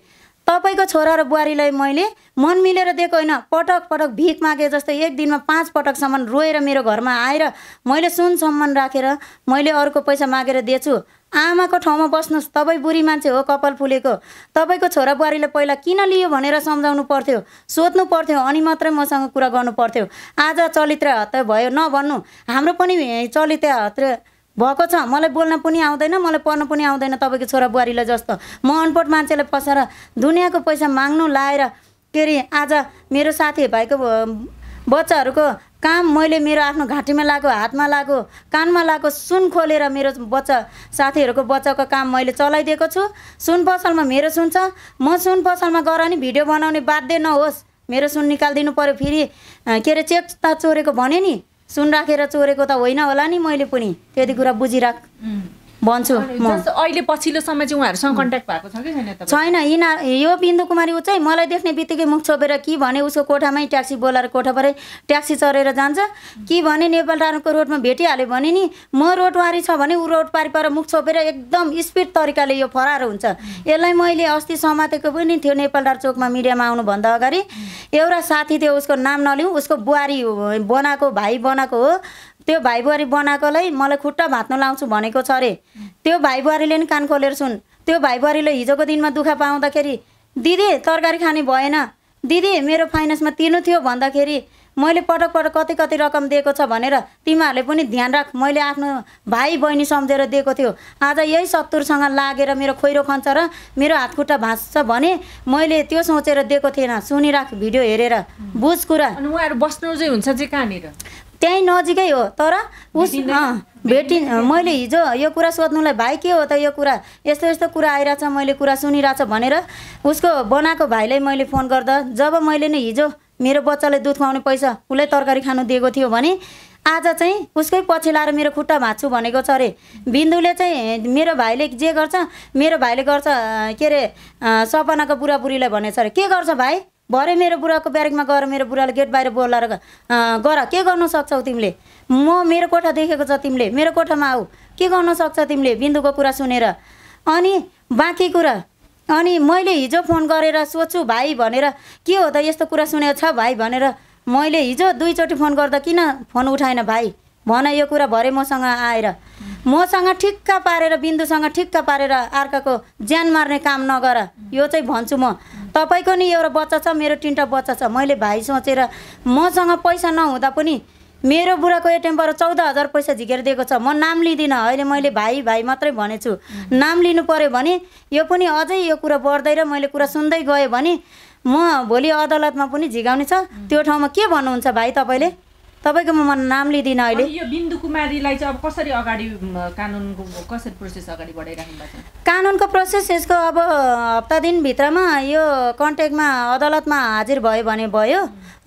तपाईँको छोरा र बुहारीलाई मैले मन मिलेर दिएको होइन पटक पटक भिख मागे जस्तै एक दिनमा पाँच पटकसम्म रोएर मेरो घरमा आएर मैले सुनसम्म राखेर मैले अर्को पैसा मागेर दिएछु आमाको ठाउँमा बस्नुहोस् तपाईँ बुढी मान्छे हो कपाल फुलेको तपाईँको छोरा बुहारीले पहिला किन लियो भनेर सम्झाउनु पर्थ्यो सोध्नु पर्थ्यो अनि मात्रै मसँग कुरा गर्नु पर्थ्यो आज चलित्र हत्या भयो नभन्नु हाम्रो पनि चलित्र हत्या भएको छ मलाई बोल्न पनि आउँदैन मलाई पढ्न पनि आउँदैन तपाईँको छोरा बुहारीलाई जस्तो म अनपढ मान्छेलाई फसाएर दुनियाँको पैसा माग्नु लाएर के अरे आज मेरो साथीभाइको बच्चाहरूको काम मैले मेरो आफ्नो घाँटीमा लगाएको हातमा लगाएको कानमा लगाएको सुन खोलेर मेरो बच्चा साथीहरूको बच्चाको काम मैले चलाइदिएको छु सुन पसलमा मेरो सुन छ म सुन पसलमा गएर नि भिडियो बनाउने बाध्य नहोस् मेरो सुन निकालिदिनु पऱ्यो फेरि के अरे चेक त चोरेको भने नि सुन राखेर चोरेको त होइन होला नि मैले पनि त्यति कुरा बुझिराख भन्छु अहिले पछिल्लो समय चाहिँ उहाँहरूसँग कन्ट्याक्ट भएको छ कि छैन छैन यिना यो बिन्दु कुमारी ऊ चाहिँ मलाई देख्ने बित्तिकै मुख छोपेर कि भने उसको कोठामै ट्याक्सी बोलाएर कोठाबाटै ट्याक्सी चढेर जान्छ कि भने नेपाल डाँडोको रोडमा भेटिहाल्यो भने नि म रोडवारी छ भने ऊ रोड पारि पारेर मुख छोपेर एकदम स्पिड तरिकाले यो फरार हुन्छ यसलाई मैले अस्ति समातेको पनि थियो नेपाल डाँडो चोकमा मिडियामा आउनुभन्दा अगाडि एउटा साथी थियो उसको नाम नलिउँ उसको बुहारी बनाएको भाइ बनाएको हो त्यो भाइ बुहारी बनाएकोलाई मलाई खुट्टा भात्नु लाउँछु भनेको छ अरे त्यो भाइ बुहारीले नि कान खोलेर सुन् त्यो भाइ बुहारीले हिजोको दिनमा दुःख पाउँदाखेरि दिदी तरकारी खाने भएन दिदी मेरो फाइनेन्समा तिर्नु थियो भन्दाखेरि मैले पटक पटक कति कति रकम दिएको छ भनेर तिमीहरूले पनि ध्यान राख मैले आफ्नो भाइ बहिनी सम्झेर दिएको थियो आज यही सत्तुरसँग लागेर मेरो खोइरो खन्छ र मेरो हात खुट्टा भाँच्छ भने मैले त्यो सोचेर दिएको थिएन सुनिराख भिडियो हेरेर बुझ कुरा उहाँहरू बस्नु चाहिँ हुन्छ चाहिँ कहाँनिर त्यहीँ नजिकै हो तर उस भेटि मैले हिजो यो कुरा सोध्नुलाई भाइ के हो त यो कुरा यस्तो यस्तो कुरा आइरहेछ मैले कुरा सुनिरहेछ भनेर उसको बनाएको भाइलाई मैले फोन गर्दा जब मैले नै हिजो मेरो बच्चालाई दुध खुवाउने पैसा उसलाई तरकारी खानु दिएको थियो भने आज चाहिँ उसकै पछि लाएर मेरो खुट्टा भाँच्छु भनेको छ अरे बिन्दुले चाहिँ मेरो भाइले जे गर्छ मेरो भाइले गर्छ के अरे सपनाको बुढाबुढीलाई भनेको छ अरे के गर्छ भाइ भरे मेरो बुढाको ब्यारेकमा गएर मेरो बुढाले गेट बाहिर बोलाएर गर के गर्नु सक्छौ तिमीले म मेरो कोठा देखेको छ तिमीले मेरो कोठामा आऊ के गर्न सक्छ तिमीले बिन्दुको कुरा सुनेर अनि बाँकी कुरा अनि मैले हिजो फोन गरेर सोध्छु भाइ भनेर के हो त यस्तो कुरा सुनेको छ भाइ भनेर मैले हिजो दुईचोटि फोन गर्दा किन फोन उठाएन भाइ भन यो कुरा भरे मसँग आएर मसँग ठिक्क पारेर बिन्दुसँग ठिक्क पारेर अर्काको ज्यान मार्ने काम नगर यो चाहिँ भन्छु म तपाईँको नि एउटा बच्चा छ मेरो तिनवटा बच्चा छ मैले भाइ सोचेर मसँग पैसा नहुँदा पनि मेरो बुढाको एटिएमबाट चौध हजार पैसा झिकेर दिएको छ म नाम लिँदिनँ अहिले मैले भाइ भाइ मात्रै भनेछु नाम लिनु पऱ्यो भने यो पनि अझै यो कुरा बढ्दै र मैले कुरा सुन्दै गएँ भने म भोलि अदालतमा पनि झिगाउने छ त्यो ठाउँमा के भन्नुहुन्छ भाइ तपाईँले तपाईँकोमा म नाम लिँदिनँ अहिले यो बिन्दु कुमारीलाई चाहिँ अब कसरी अगाडि कानुनको कसरी प्रोसेस अगाडि बढाइराख्नु भएको कानुनको प्रोसेस यसको अब हप्ता दिनभित्रमा यो कन्ट्याक्टमा अदालतमा हाजिर भयो भने भयो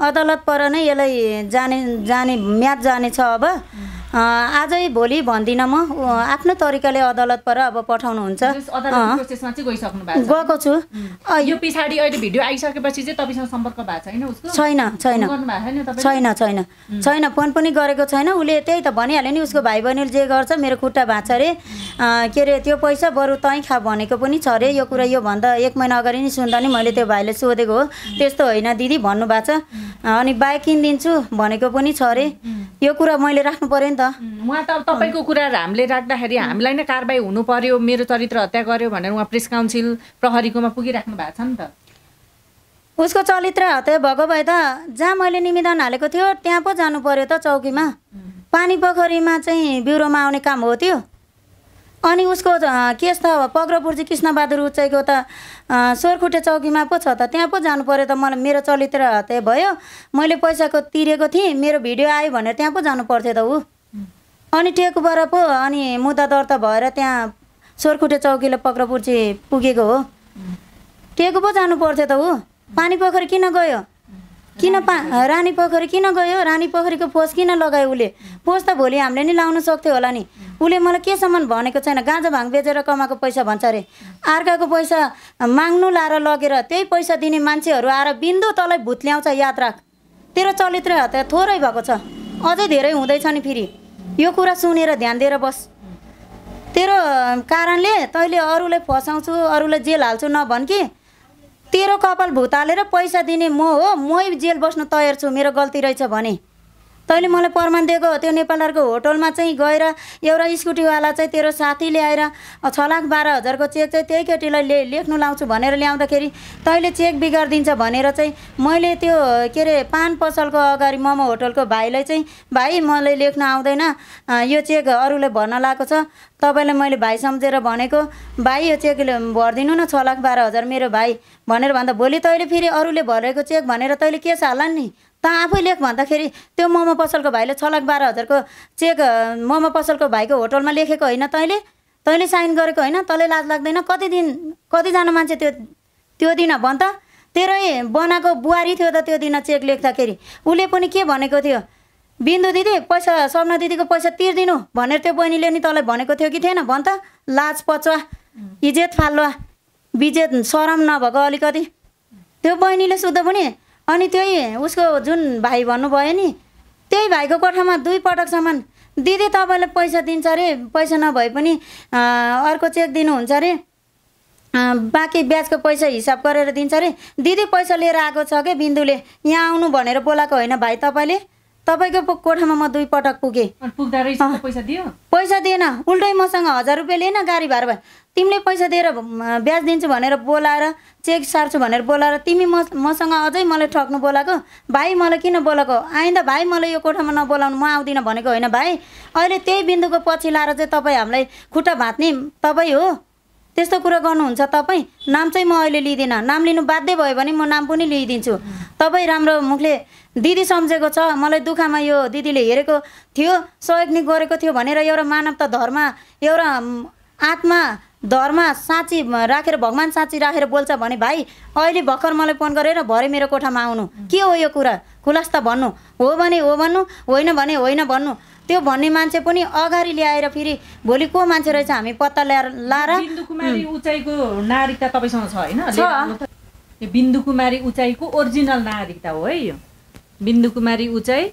अदालत पर नै यसलाई जाने जाने म्याच छ अब आजै भोलि भन्दिनँ म आफ्नो तरिकाले अदालत पर अब पठाउनुहुन्छ गएको छु यो पछाडि अहिले भिडियो आइसकेपछि चाहिँ तपाईँसँग सम्पर्क भएको छैन छैन छैन छैन छैन छैन फोन पनि गरेको छैन उसले त्यही त भनिहाल्यो नि उसको भाइ बहिनीले जे गर्छ मेरो खुट्टा भाँच्छ अरे के अरे त्यो पैसा बरु तैँ खा भनेको पनि छ अरे यो कुरा यो भन्दा एक महिना अगाडि नै सुन्दा नि मैले त्यो भाइले सोधेको हो त्यस्तो होइन दिदी भन्नुभएको छ अनि बाइक किनिदिन्छु भनेको पनि छ अरे यो कुरा मैले राख्नु पऱ्यो नि त उहाँ त तपाईँको कुराहरू हामीले राख्दाखेरि हामीलाई नै कारवाही हुनु पर्यो मेरो चरित्र हत्या गर्यो भनेर उहाँ प्रेस काउन्सिल प्रहरीकोमा पुगिराख्नु भएको छ नि त उसको चरित्र हत्या भएको भए त जहाँ मैले निवेदन हालेको थियो त्यहाँ पो जानु पर्यो त चौकीमा पानी पोखरीमा चाहिँ ब्युरोमा आउने काम हो त्यो अनि उसको केस त पग्रपुर्जी कृष्णबहादुर उचाइको त सोरखुट्टे चौकीमा पो छ त त्यहाँ पो जानु पर्यो त मलाई मेरो चरित्र हत्या भयो मैले पैसाको तिरेको थिएँ मेरो भिडियो आयो भनेर त्यहाँ पो जानु पर्थ्यो त ऊ अनि टेकुबाट पो अनि मुद्दा दर्ता भएर त्यहाँ सोरखुटे चौकीले पक्रपुर्ची पुगेको हो टेकु पो जानु पर्थ्यो त ऊ पानी पोखरी किन गयो किन पा रानी पोखरी किन गयो रानी पोखरीको पोस किन लगायो उसले पोस त भोलि हामीले नि लाउनु सक्थ्यो होला नि उसले मलाई केसम्म भनेको छैन गाँजा भाङ बेचेर कमाएको पैसा भन्छ अरे अर्काको पैसा माग्नु लाएर लगेर त्यही पैसा दिने मान्छेहरू आएर बिन्दु तलै भुत ल्याउँछ यात्रा तेरो चरित्र हत्या थोरै भएको छ अझै धेरै हुँदैछ नि फेरि यो कुरा सुनेर ध्यान दिएर बस तेरो कारणले तैँले अरूलाई फसाउँछु अरूलाई जेल हाल्छु नभन् कि तेरो कपाल भुतालेर पैसा दिने म हो मै जेल बस्न तयार छु मेरो गल्ती रहेछ भने तैँले मलाई प्रमाण दिएको त्यो नेपालहरूको होटलमा चाहिँ गएर एउटा स्कुटीवाला चाहिँ तेरो साथी ल्याएर छ लाख बाह्र हजारको चेक चाहिँ त्यही केटीलाई ले लेख्नु लाउँछु भनेर ल्याउँदाखेरि तैँले चेक बिगारिदिन्छ भनेर चाहिँ मैले त्यो के अरे पान पसलको अगाडि मोमो होटलको भाइलाई चाहिँ भाइ मलाई लेख्न आउँदैन यो चेक अरूले भर्न लगाएको छ तपाईँलाई मैले भाइ सम्झेर भनेको भाइ यो चेक भरिदिनु न छ लाख बाह्र हजार मेरो भाइ भनेर भन्दा भोलि तैँले फेरि अरूले भरेको चेक भनेर तैँले केस हाल्ला नि त आफै लेख भन्दाखेरि त्यो मोमो पसलको भाइले छ लाख बाह्र हजारको चेक मोमो पसलको भाइको होटलमा लेखेको होइन तैँले तैँले साइन गरेको होइन तँलाई लाज लाग्दैन कति दिन कतिजना मान्छे त्यो त्यो दिन भन् त तेरै बनाएको बुहारी थियो त त्यो दिन चेक लेख्दाखेरि उसले पनि के भनेको थियो बिन्दु दिदी पैसा सपना दिदीको पैसा तिर्दिनु भनेर त्यो बहिनीले नि तँलाई भनेको थियो कि थिएन भन त लाज पचवा इज्जत फाल्वा बिजेत सरम नभएको अलिकति त्यो बहिनीले सुत्दा पनि अनि त्यही उसको जुन भाइ भन्नुभयो नि त्यही भाइको कोठामा दुई पटकसम्म दिदी तपाईँलाई पैसा दिन्छ अरे पैसा नभए पनि अर्को चेक दिनुहुन्छ अरे बाँकी ब्याजको पैसा हिसाब गरेर दिन्छ अरे दिदी पैसा लिएर आएको छ क्या बिन्दुले यहाँ आउनु भनेर बोलाएको होइन भाइ तपाईँले तपाईँको कोठामा म दुई पटक पुगेँ पैसा पैसा दिएन उल्टै मसँग हजार रुपियाँ लिएन गाडी भाडा तिमीले पैसा दिएर ब्याज दिन्छु भनेर बोलाएर चेक सार्छु भनेर बोलाएर तिमी म मसँग अझै मलाई ठग्नु बोलाएको भाइ मलाई किन बोलाएको आइन्दा भाइ मलाई यो कोठामा नबोलाउनु म आउँदिनँ भनेको होइन भाइ अहिले त्यही बिन्दुको पछि लाएर चाहिँ तपाईँ हामीलाई खुट्टा भात्ने तपाईँ हो त्यस्तो कुरा गर्नुहुन्छ तपाईँ नाम चाहिँ म अहिले लिँदिनँ नाम लिनु बाध्य भयो भने म नाम पनि लिइदिन्छु तपाईँ राम्रो मुखले दिदी सम्झेको छ मलाई दुःखमा यो दिदीले हेरेको थियो सहयोग नि गरेको थियो भनेर एउटा मानवता धर्म एउटा आत्मा धर्म साँची राखेर भगवान् साँची राखेर बोल्छ भने भाइ अहिले भर्खर मलाई फोन गरेर भरे मेरो कोठामा आउनु के हो यो कुरा खुलास्ता भन्नु हो भने हो भन्नु होइन भने होइन भन्नु त्यो भन्ने मान्छे पनि अगाडि ल्याएर फेरि भोलि को मान्छे रहेछ हामी पत्ता ल्याएर लाएर उचाइको नागरिकता तपाईँसँग छ होइन बिन्दु कुमारी उचाइको ओरिजिनल नागरिकता हो है यो बिन्दु कुमारी उचाइ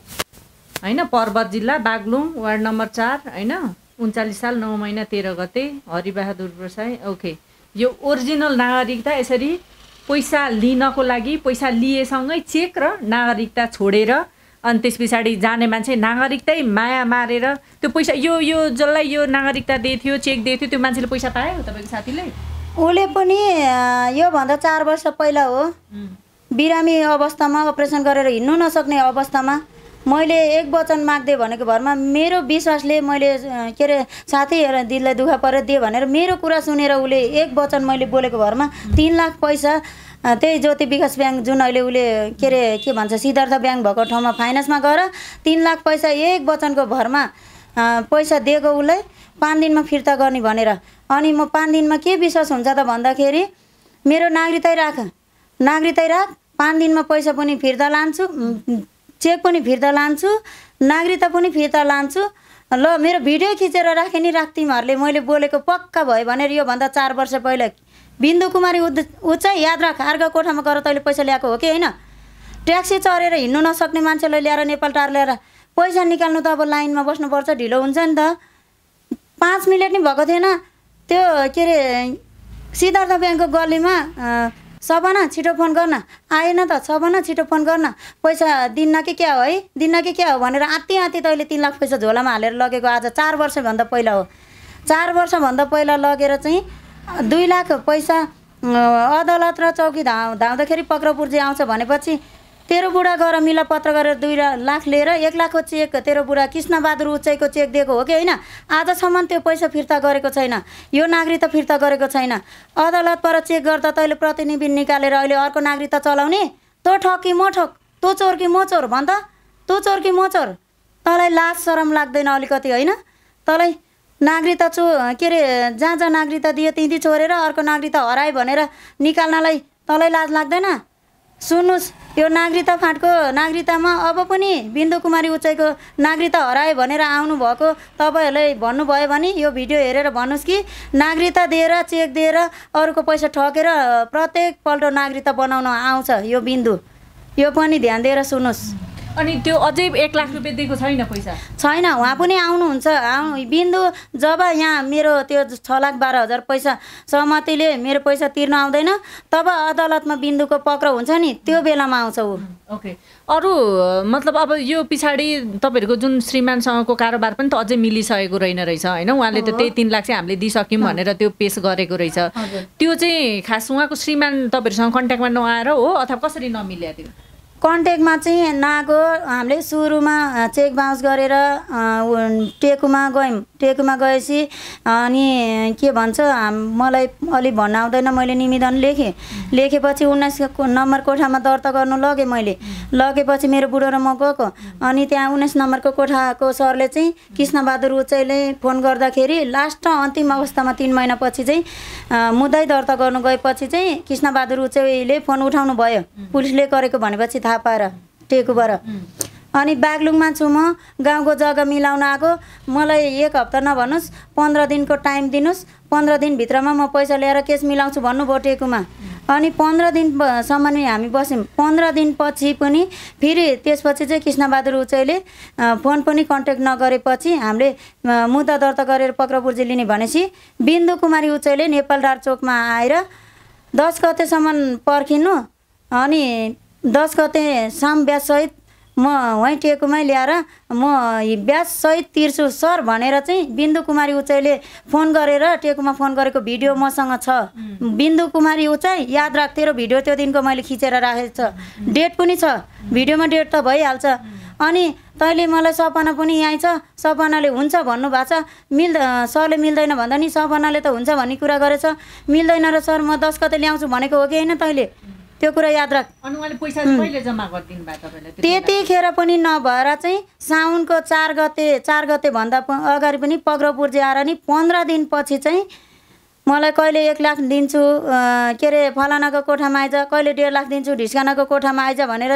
होइन पर्वत जिल्ला बागलुङ वार्ड नम्बर चार होइन उन्चालिस साल नौ महिना तेह्र गते हरिबहादुर प्रसाई ओके यो ओरिजिनल नागरिकता यसरी पैसा लिनको लागि पैसा लिएसँगै चेक र नागरिकता छोडेर अनि त्यस पछाडि जाने मान्छे नागरिकतै माया मारेर त्यो पैसा यो यो जसलाई यो नागरिकता दिएको थियो चेक दिएको थियो त्यो मान्छेले पैसा पायो तपाईँको साथीले उसले पनि योभन्दा चार वर्ष पहिला हो बिरामी अवस्थामा अपरेसन गरेर हिँड्नु नसक्ने अवस्थामा मैले एक वचन माग्दै भनेको भरमा मेरो विश्वासले मैले के अरे साथीहरू दिदीलाई दुःख परेर दिएँ भनेर मेरो कुरा सुनेर उसले एक वचन मैले बोलेको भरमा तिन लाख पैसा त्यही ज्योति विकास ब्याङ्क जुन अहिले उसले के अरे के भन्छ सिद्धार्थ ब्याङ्क भएको ठाउँमा फाइनेन्समा गएर तिन लाख पैसा एक वचनको भरमा पैसा दिएको उसलाई पाँच दिनमा फिर्ता गर्ने भनेर अनि म पाँच दिनमा के विश्वास हुन्छ त भन्दाखेरि मेरो नागरिकै राख नागरिकतै राख पाँच दिनमा पैसा पनि फिर्ता लान्छु चेक पनि फिर्ता लान्छु नागरिकता पनि फिर्ता लान्छु ल मेरो भिडियो खिचेर राखेँ नि राख तिमीहरूले मैले बोलेको पक्का भयो भनेर योभन्दा चार वर्ष पहिला बिन्दु कुमारी उच्च याद राख कोठामा गएर तैँले पैसा ल्याएको हो कि होइन ट्याक्सी चढेर हिँड्नु नसक्ने मान्छेलाई ल्याएर नेपाल टार ल्याएर पैसा निकाल्नु त अब लाइनमा बस्नुपर्छ ढिलो हुन्छ नि त पाँच मिनट नि भएको थिएन त्यो के अरे सिद्धार्थ ब्याङ्कको गल्लीमा सबना छिटो फोन गर्न आएन त सबना छिटो फोन गर्न पैसा दिन्न कि क्या हो है दिन्न कि क्या हो भनेर आत्ति आत्ति तैँले तिन लाख पैसा झोलामा हालेर लगेको आज चार वर्षभन्दा पहिला हो चार वर्षभन्दा पहिला लगेर चाहिँ दुई लाख पैसा अदालत र चौकी धाउ धाउँदाखेरि पक्रपुर्जी आउँछ भनेपछि तेरो बुढा गएर पत्र गरेर दुई लाख लिएर एक लाखको चेक तेरो बुढा कृष्णबहादुर उचाइको चेक दिएको हो कि होइन आजसम्म त्यो पैसा फिर्ता गरेको छैन यो नागरिकता फिर्ता गरेको छैन अदालत पर चेक गर्दा तैँले प्रतिनिधि निकालेर अहिले अर्को नागरिकता चलाउने तँ ठक कि म ठक तँ चोर कि म चोर भन्दा तँ चोर कि म चोर तँलाई लाज सरम लाग्दैन अलिकति होइन तँलाई नागरिकता चो के अरे जहाँ जहाँ नागरिकता दियो तिँदी छोडेर अर्को नागरिकता हरायो भनेर निकाल्नलाई तँलाई लाज लाग्दैन सुन्नुहोस् यो नागरिकता फाँटको नागरिकतामा अब पनि बिन्दु कुमारी उचाइको नागरिकता हरायो भनेर आउनुभएको तपाईँहरूलाई भन्नुभयो भने यो भिडियो हेरेर भन्नुहोस् कि नागरिकता दिएर चेक दिएर अरूको पैसा ठकेर प्रत्येकपल्ट नागरिकता बनाउन आउँछ यो बिन्दु यो पनि ध्यान दिएर सुन्नुहोस् अनि त्यो अझै एक लाख रुपियाँ दिएको छैन पैसा छैन उहाँ पनि आउनुहुन्छ आउनु बिन्दु जब यहाँ मेरो त्यो छ लाख बाह्र हजार पैसा सहमतिले मेरो पैसा तिर्न आउँदैन तब अदालतमा बिन्दुको पक्र हुन्छ नि त्यो बेलामा आउँछ ऊ ओके अरू मतलब अब यो पछाडि तपाईँहरूको जुन श्रीमानसँगको कारोबार पनि त अझै मिलिसकेको रहेन रहेछ होइन उहाँले त त्यही तिन लाख चाहिँ हामीले दिइसक्यौँ भनेर त्यो पेस गरेको रहेछ त्यो चाहिँ खास उहाँको श्रीमान तपाईँहरूसँग कन्ट्याक्टमा नआएर हो अथवा कसरी नमिल्या त्यो कन्ट्याक्टमा चाहिँ नआएको हामीले सुरुमा चेक बााउन्स गरेर टेकुमा गयौँ टेकुमा गएपछि अनि के भन्छ मलाई अलि भन्न आउँदैन मैले निवेदन लेखेँ लेखेपछि उन्नाइस नम्बर कोठामा दर्ता गर्नु लगेँ मैले लगेपछि मेरो बुढो र म गएको अनि त्यहाँ उन्नाइस नम्बरको कोठाको सरले चाहिँ कृष्णबहादुर उचाइले फोन गर्दाखेरि लास्ट अन्तिम अवस्थामा तिन महिनापछि चाहिँ मुद्दै दर्ता गर्नु गएपछि चाहिँ कृष्णबहादुर उचाइले फोन उठाउनु भयो पुलिसले गरेको भनेपछि थाहा झापार टेकुबाट अनि बागलुङमा छु म गाउँको जग्गा मिलाउन आएको मलाई एक हप्ता नभन्नुहोस् पन्ध्र दिनको टाइम दिनुहोस् पन्ध्र दिनभित्रमा म पैसा ल्याएर केस मिलाउँछु भन्नुभयो टेकुमा अनि पन्ध्र दिनसम्म नै हामी बस्यौँ पन्ध्र दिनपछि पनि फेरि त्यसपछि चाहिँ कृष्णबहादुर उचाइले फोन पनि कन्ट्याक्ट नगरेपछि हामीले मुद्दा दर्ता गरेर पक्रपुर्जी लिने भनेपछि बिन्दु कुमारी उचाइले नेपाल डाँड चोकमा आएर दस गतेसम्म पर्खिनु अनि दस गते साम ब्याजसहित म टेकुमै ल्याएर म ब्याजसहित तिर्छु सर भनेर चाहिँ बिन्दु कुमारी उचाइले फोन गरेर टेकुमा फोन गरेको भिडियो मसँग छ बिन्दु कुमारी उचाइ याद राख र भिडियो त्यो दिनको मैले खिचेर राखेको छ डेट पनि छ भिडियोमा डेट त भइहाल्छ अनि तैँले मलाई सपना पनि यहाँ छ सपनाले हुन्छ भन्नुभएको छ मिल्द सरले मिल्दैन भन्दा नि सपनाले त हुन्छ भन्ने कुरा गरेछ मिल्दैन र सर म दस गते ल्याउँछु भनेको हो कि होइन तैँले त्यो कुरा याद राख त्यतिखेर पनि नभएर चाहिँ साउनको चार गते चार गते भन्दा अगाडि पनि पग्रपुर्जी आएर नि पन्ध्र दिनपछि चाहिँ मलाई कहिले एक लाख दिन्छु के अरे फलानाको कोठामा आइज कहिले डेढ लाख दिन्छु ढिस्कानाको कोठामा आइज भनेर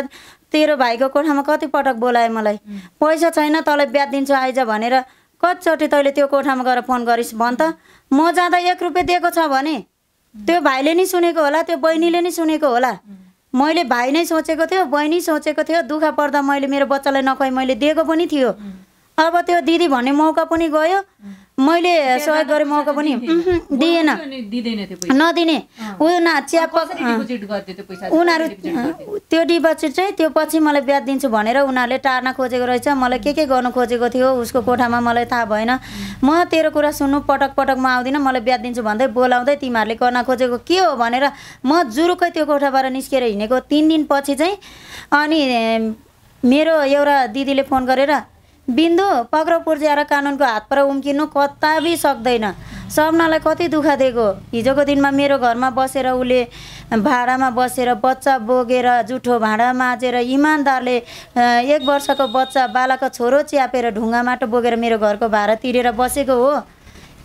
तेरो भाइको कोठामा कति पटक बोलायो मलाई पैसा छैन तँलाई ब्याज दिन्छु आइज भनेर कतिचोटि तैँले त्यो कोठामा गएर फोन गरिस् भन त म जाँदा एक रुपियाँ दिएको छ भने त्यो भाइले नै सुनेको होला त्यो बहिनीले नि सुनेको होला मैले भाइ नै सोचेको थियो बहिनी सोचेको थियो दुःख पर्दा मैले मेरो बच्चालाई नखुवाई मैले दिएको पनि थियो अब त्यो दिदी भन्ने मौका पनि गयो मैले सहयोग गरेँ मौका पनि दिएन नदिने न चिया उनीहरू त्यो डिपोजिट चाहिँ त्यो पछि मलाई ब्याज दिन्छु भनेर उनीहरूले टार्न खोजेको रहेछ मलाई के के गर्नु खोजेको थियो उसको कोठामा मलाई थाहा भएन म तेरो कुरा सुन्नु पटक पटक म आउँदिनँ मलाई ब्याज दिन्छु भन्दै बोलाउँदै तिमीहरूले गर्न खोजेको के हो भनेर म जुरुकै त्यो कोठाबाट निस्केर हिँडेको तिन दिनपछि चाहिँ अनि मेरो एउटा दिदीले फोन गरेर बिन्दु पक्राउ पुर्ज्याएर कानुनको हातबाट उम्किनु कताबी सक्दैन सपनालाई कति दुःख दिएको हिजोको दिनमा मेरो घरमा बसेर उसले भाडामा बसेर बच्चा बोगेर जुठो भाँडा माझेर इमान्दारले एक वर्षको बच्चा बालाको छोरो च्यापेर ढुङ्गा माटो बोकेर मेरो घरको भाडा तिरेर बसेको हो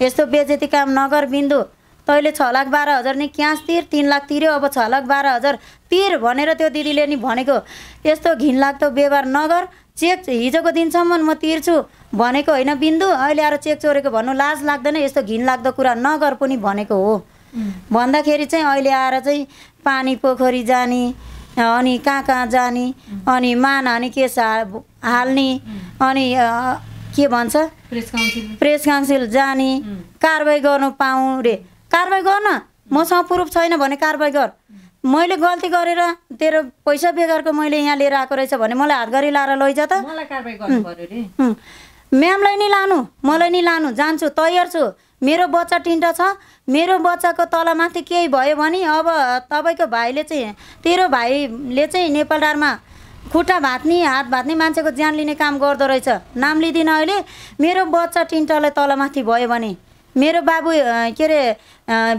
यस्तो बेजेती काम नगर बिन्दु तैँले छ लाख बाह्र हजार नि क्यास तिर तिन लाख तिर्यो अब छ लाख बाह्र हजार तिर भनेर त्यो दिदीले नि भनेको यस्तो घिनलाग्दो व्यवहार नगर चेक हिजोको दिनसम्म म तिर्छु भनेको होइन बिन्दु अहिले आएर चेक चोरेको भन्नु लाज लाग्दैन यस्तो घिन लाग्दो कुरा नगर पनि भनेको हो भन्दाखेरि चाहिँ अहिले आएर चाहिँ पानी पोखरी जाने अनि कहाँ कहाँ जाने अनि मान हाने केस हाल्ने अनि के भन्छ प्रेस काउन्सिल प्रेस काउन्सिल जाने कारवाही गर्नु पाउँ रे कारवाही गर्न मसँग प्रुफ छैन भने कारवाही गर मैले गल्ती गरेर तेरो पैसा बेगरको मैले यहाँ लिएर आएको रहेछ भने मलाई हातघरी लाएर लैजा त म्यामलाई नि लानु मलाई नि लानु जान्छु तयार छु मेरो बच्चा टिन्टा छ मेरो बच्चाको तलमाथि केही भयो भने अब तपाईँको भाइले चाहिँ तेरो भाइले चाहिँ नेपालडारमा खुट्टा भात्ने हात भात्ने मान्छेको ज्यान लिने काम गर्दो रहेछ नाम लिँदिनँ अहिले मेरो बच्चा टिन्टालाई तलमाथि भयो भने मेरो बाबु के अरे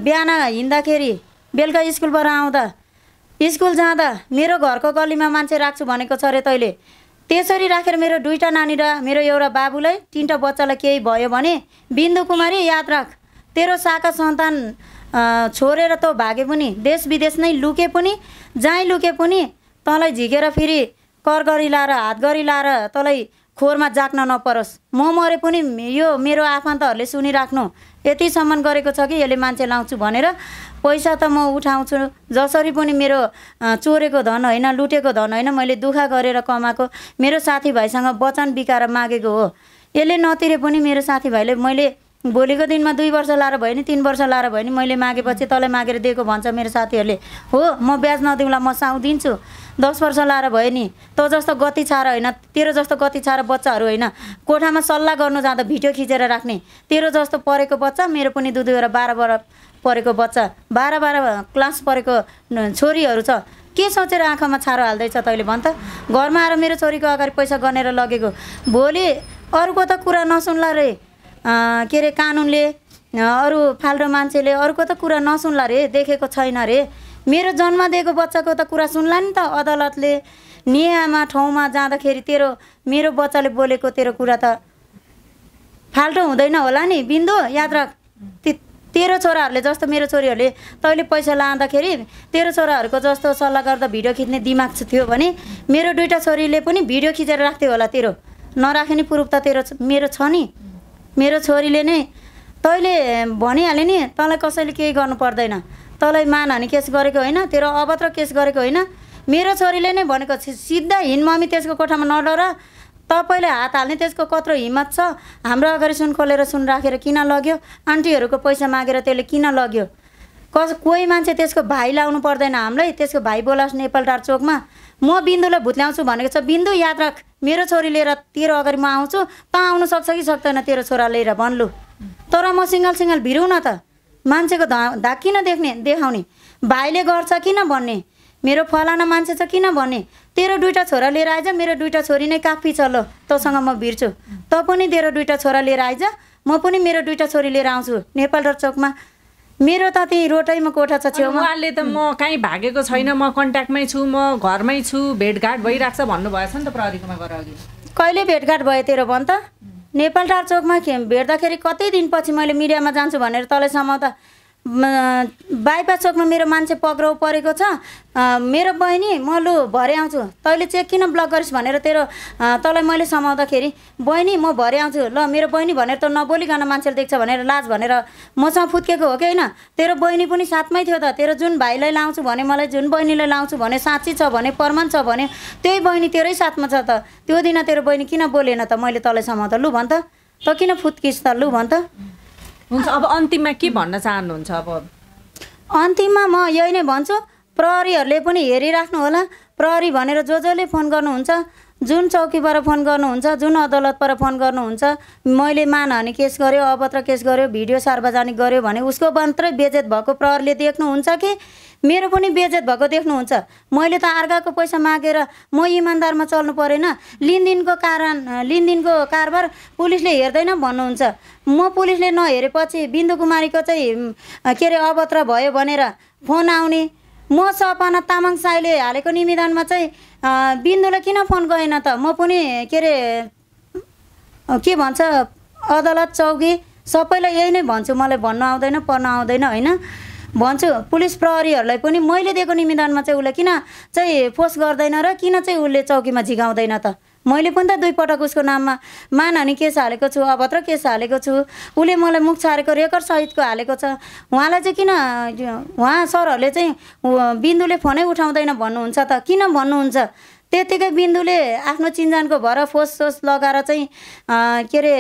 बिहान हिँड्दाखेरि बेलुका स्कुलबाट आउँदा स्कुल जाँदा मेरो घरको गल्लीमा मान्छे राख्छु भनेको छ अरे तैँले त्यसरी राखेर मेरो दुईवटा नानी र मेरो एउटा बाबुलाई तिनवटा बच्चालाई केही भयो भने बिन्दु कुमारी याद राख तेरो साका सन्तान छोडेर त भागे पनि देश विदेश नै लुके पनि जहीँ लुके पनि तँलाई झिकेर फेरि कर गरी लाएर हात गरी लाएर तँलाई खोरमा जाग्न नपरोस् म मरे पनि यो मेरो आफन्तहरूले सुनिराख्नु यतिसम्म गरेको छ कि यसले मान्छे लाउँछु भनेर पैसा त म उठाउँछु जसरी पनि मेरो चोरेको धन होइन लुटेको धन होइन मैले दुःख गरेर कमाएको मेरो साथीभाइसँग वचन बिकाएर मागेको हो यसले नतिरे पनि मेरो साथीभाइले मैले भोलिको दिनमा दुई वर्ष लाएर भयो नि तिन वर्ष लाएर भयो नि मैले मागेपछि तँलाई मागेर दिएको भन्छ मेरो साथीहरूले हो म ब्याज नदिउँला म साउ दिन्छु दस वर्ष लाएर भयो नि तँ जस्तो गति छाएर होइन तेरो जस्तो गति छाएर बच्चाहरू होइन कोठामा सल्लाह गर्नु जाँदा भिडियो खिचेर राख्ने तेरो जस्तो परेको बच्चा मेरो पनि दुई दुईवटा बाह्र बाह्र परेको बच्चा बाह्र बाह्र क्लास परेको छोरीहरू छ के सोचेर आँखामा छारो हाल्दैछ तैँले भन् त घरमा आएर मेरो छोरीको अगाडि पैसा गनेर लगेको भोलि अरूको त कुरा नसुन्ला रे के अरे कानुनले अरू फाल्टो मान्छेले अरूको त कुरा नसुन्ला रे देखेको छैन रे मेरो जन्म दिएको बच्चाको त कुरा सुन्ला नि त अदालतले नियामा ठाउँमा जाँदाखेरि तेरो मेरो बच्चाले बोलेको तेरो कुरा त फाल्टो हुँदैन होला नि बिन्दु याद राख तेरो छोराहरूले जस्तो मेरो छोरीहरूले तैँले पैसा लाँदाखेरि तेरो छोराहरूको जस्तो सल्लाह गर्दा भिडियो खिच्ने दिमाग थियो भने मेरो दुइटा छोरीले पनि भिडियो खिचेर राख्थ्यो होला तेरो नराखे नि प्रुफ त तेरो मेरो छ नि मेरो छोरीले नै तैँले भनिहाले नि तँलाई कसैले केही गर्नु पर्दैन तँलाई मानहानी केस गरेको होइन तेरो अभद्र केस गरेको होइन मेरो छोरीले नै भनेको सिधा हिँड मम्मी त्यसको कोठामा नडर तपाईँले हात हाल्ने त्यसको कत्रो हिम्मत छ हाम्रो अगाडि सुन खोलेर सुन राखेर किन लग्यो आन्टीहरूको पैसा मागेर त्यसले किन लग्यो कस कोही मान्छे त्यसको भाइ लाउनु पर्दैन हामीलाई त्यसको भाइ बोलाओस् नेपालटार चोकमा म बिन्दुलाई ल्याउँछु भनेको छ बिन्दु याद राख मेरो छोरी लिएर तेरो अगाडि म आउँछु त आउनु सक्छ कि सक्दैन तेरो छोरा लिएर भन्लु तर म सिङ्गल सिङ्गल भिरौँ न त मान्छेको धा धा किन देख्ने देखाउने भाइले गर्छ किन भन्ने मेरो फलाना मान्छे छ किन भन्ने तेरो दुइटा छोरा लिएर आइज मेरो दुइटा छोरी नै काफी चल्लो तँसँग म भिर्छु तँ पनि तेरो दुइटा छोरा लिएर आइज म पनि मेरो दुइटा छोरी लिएर आउँछु नेपाल र चोकमा मेरो त त्यही रोटैमा कोठा छ छेउमा उहाँले त म कहीँ भागेको छैन म कन्ट्याक्टमै छु म घरमै छु भेटघाट भइरहेको छ भन्नुभएछ नि त प्रहरीकोमा गएर अघि कहिले भेटघाट भयो तेरो भन त नेपाल टार चोकमा भेट्दाखेरि कति दिनपछि मैले मिडियामा जान्छु भनेर तँलाई त बाइपास चोकमा मेरो मान्छे पक्राउ परेको छ मेरो बहिनी म लु भरे आउँछु तैँले चेक किन ब्लक गरिस् भनेर तेरो तँलाई मैले समाउँदाखेरि बहिनी म भरे आउँछु ल मेरो बहिनी भनेर त नबोलिकन मान्छेले देख्छ भनेर लाज भनेर मसँग फुत्केको हो कि होइन तेरो बहिनी पनि साथमै थियो त तेरो जुन भाइलाई लाउँछु भने मलाई जुन बहिनीलाई लाउँछु भने साँच्ची छ भने प्रमाण छ भने त्यही बहिनी तेरै साथमा छ त त्यो दिन तेरो बहिनी किन बोलेन त मैले तँलाई समाउँदा लु भन त तँ किन फुत्किस् त लु भन त हुन्छ अब अन्तिममा के भन्न चाहनुहुन्छ अब अन्तिममा म यही नै भन्छु प्रहरीहरूले पनि हेरिराख्नु होला प्रहरी भनेर जो जसले फोन गर्नुहुन्छ जुन चौकीबाट फोन गर्नुहुन्छ जुन अदालतबाट फोन गर्नुहुन्छ मैले मानहानि केस गर्यो अपत्र केस गर्यो भिडियो सार्वजनिक गर्यो भने उसको मात्रै बेजेत भएको प्रहरले देख्नुहुन्छ कि मेरो पनि बेजेत भएको देख्नुहुन्छ मैले त अर्काको पैसा मागेर म इमान्दारमा चल्नु परेन लिनदिनको कारण लिनदिनको कारोबार पुलिसले हेर्दैन भन्नुहुन्छ म पुलिसले नहेरेपछि बिन्दु कुमारीको चाहिँ के अरे अभद्र भयो भनेर फोन आउने म सपना तामाङ साईले हालेको निवेदनमा चाहिँ बिन्दुलाई किन फोन गएन त म पनि के अरे के भन्छ अदालत चौकी सबैलाई यही नै भन्छु मलाई भन्नु आउँदैन पढ्न आउँदैन होइन भन्छु पुलिस प्रहरीहरूलाई पनि मैले दिएको निवेदनमा चाहिँ उसलाई किन चाहिँ पोस्ट गर्दैन र किन चाहिँ उसले चौकीमा झिगाउँदैन त मैले पनि त दुईपटक उसको नाममा मानहानी केस हालेको छु अभद्र केस हालेको छु उसले मलाई मुख छारेको रेकर्ड सहितको हालेको छ उहाँलाई चाहिँ किन उहाँ सरहरूले चाहिँ बिन्दुले फोनै उठाउँदैन भन्नुहुन्छ त किन भन्नुहुन्छ त्यत्तिकै बिन्दुले आफ्नो चिन्जानको भर फोस सोस लगाएर चाहिँ के अरे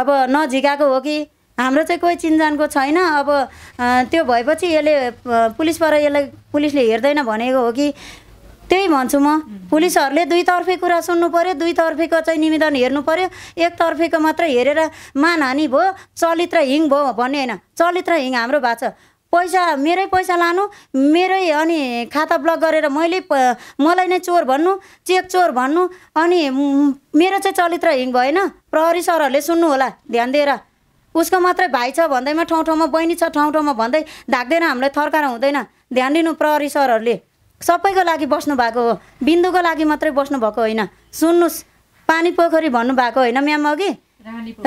अब नझिकाएको हो कि हाम्रो चाहिँ कोही चिन्जानको छैन अब त्यो भएपछि यसले पुलिसबाट यसलाई पुलिसले हेर्दैन भनेको हो कि त्यही भन्छु म पुलिसहरूले दुईतर्फी कुरा सुन्नु पऱ्यो दुईतर्फीको चाहिँ निवेदन हेर्नु पऱ्यो एकतर्फीको मात्र हेरेर मानहानि भयो चलित र हिङ भयो भन्ने होइन चलित्र हिङ हाम्रो भएको छ पैसा मेरै पैसा लानु मेरै अनि खाता ब्लक गरेर मैले मलाई नै चोर भन्नु चेक चोर भन्नु अनि मेरो चाहिँ चलित्र हिङ भएन प्रहरी सरहरूले सुन्नु होला ध्यान दिएर उसको मात्रै भाइ छ भन्दैमा ठाउँ ठाउँमा बहिनी छ ठाउँ ठाउँमा भन्दै ढाक्दैन हामीलाई थर्काएर हुँदैन ध्यान दिनु प्रहरी सरहरूले सबैको लागि बस्नु भएको हो बिन्दुको लागि मात्रै बस्नु भएको होइन सुन्नुहोस् पानी पोखरी भन्नुभएको होइन म्याम अघि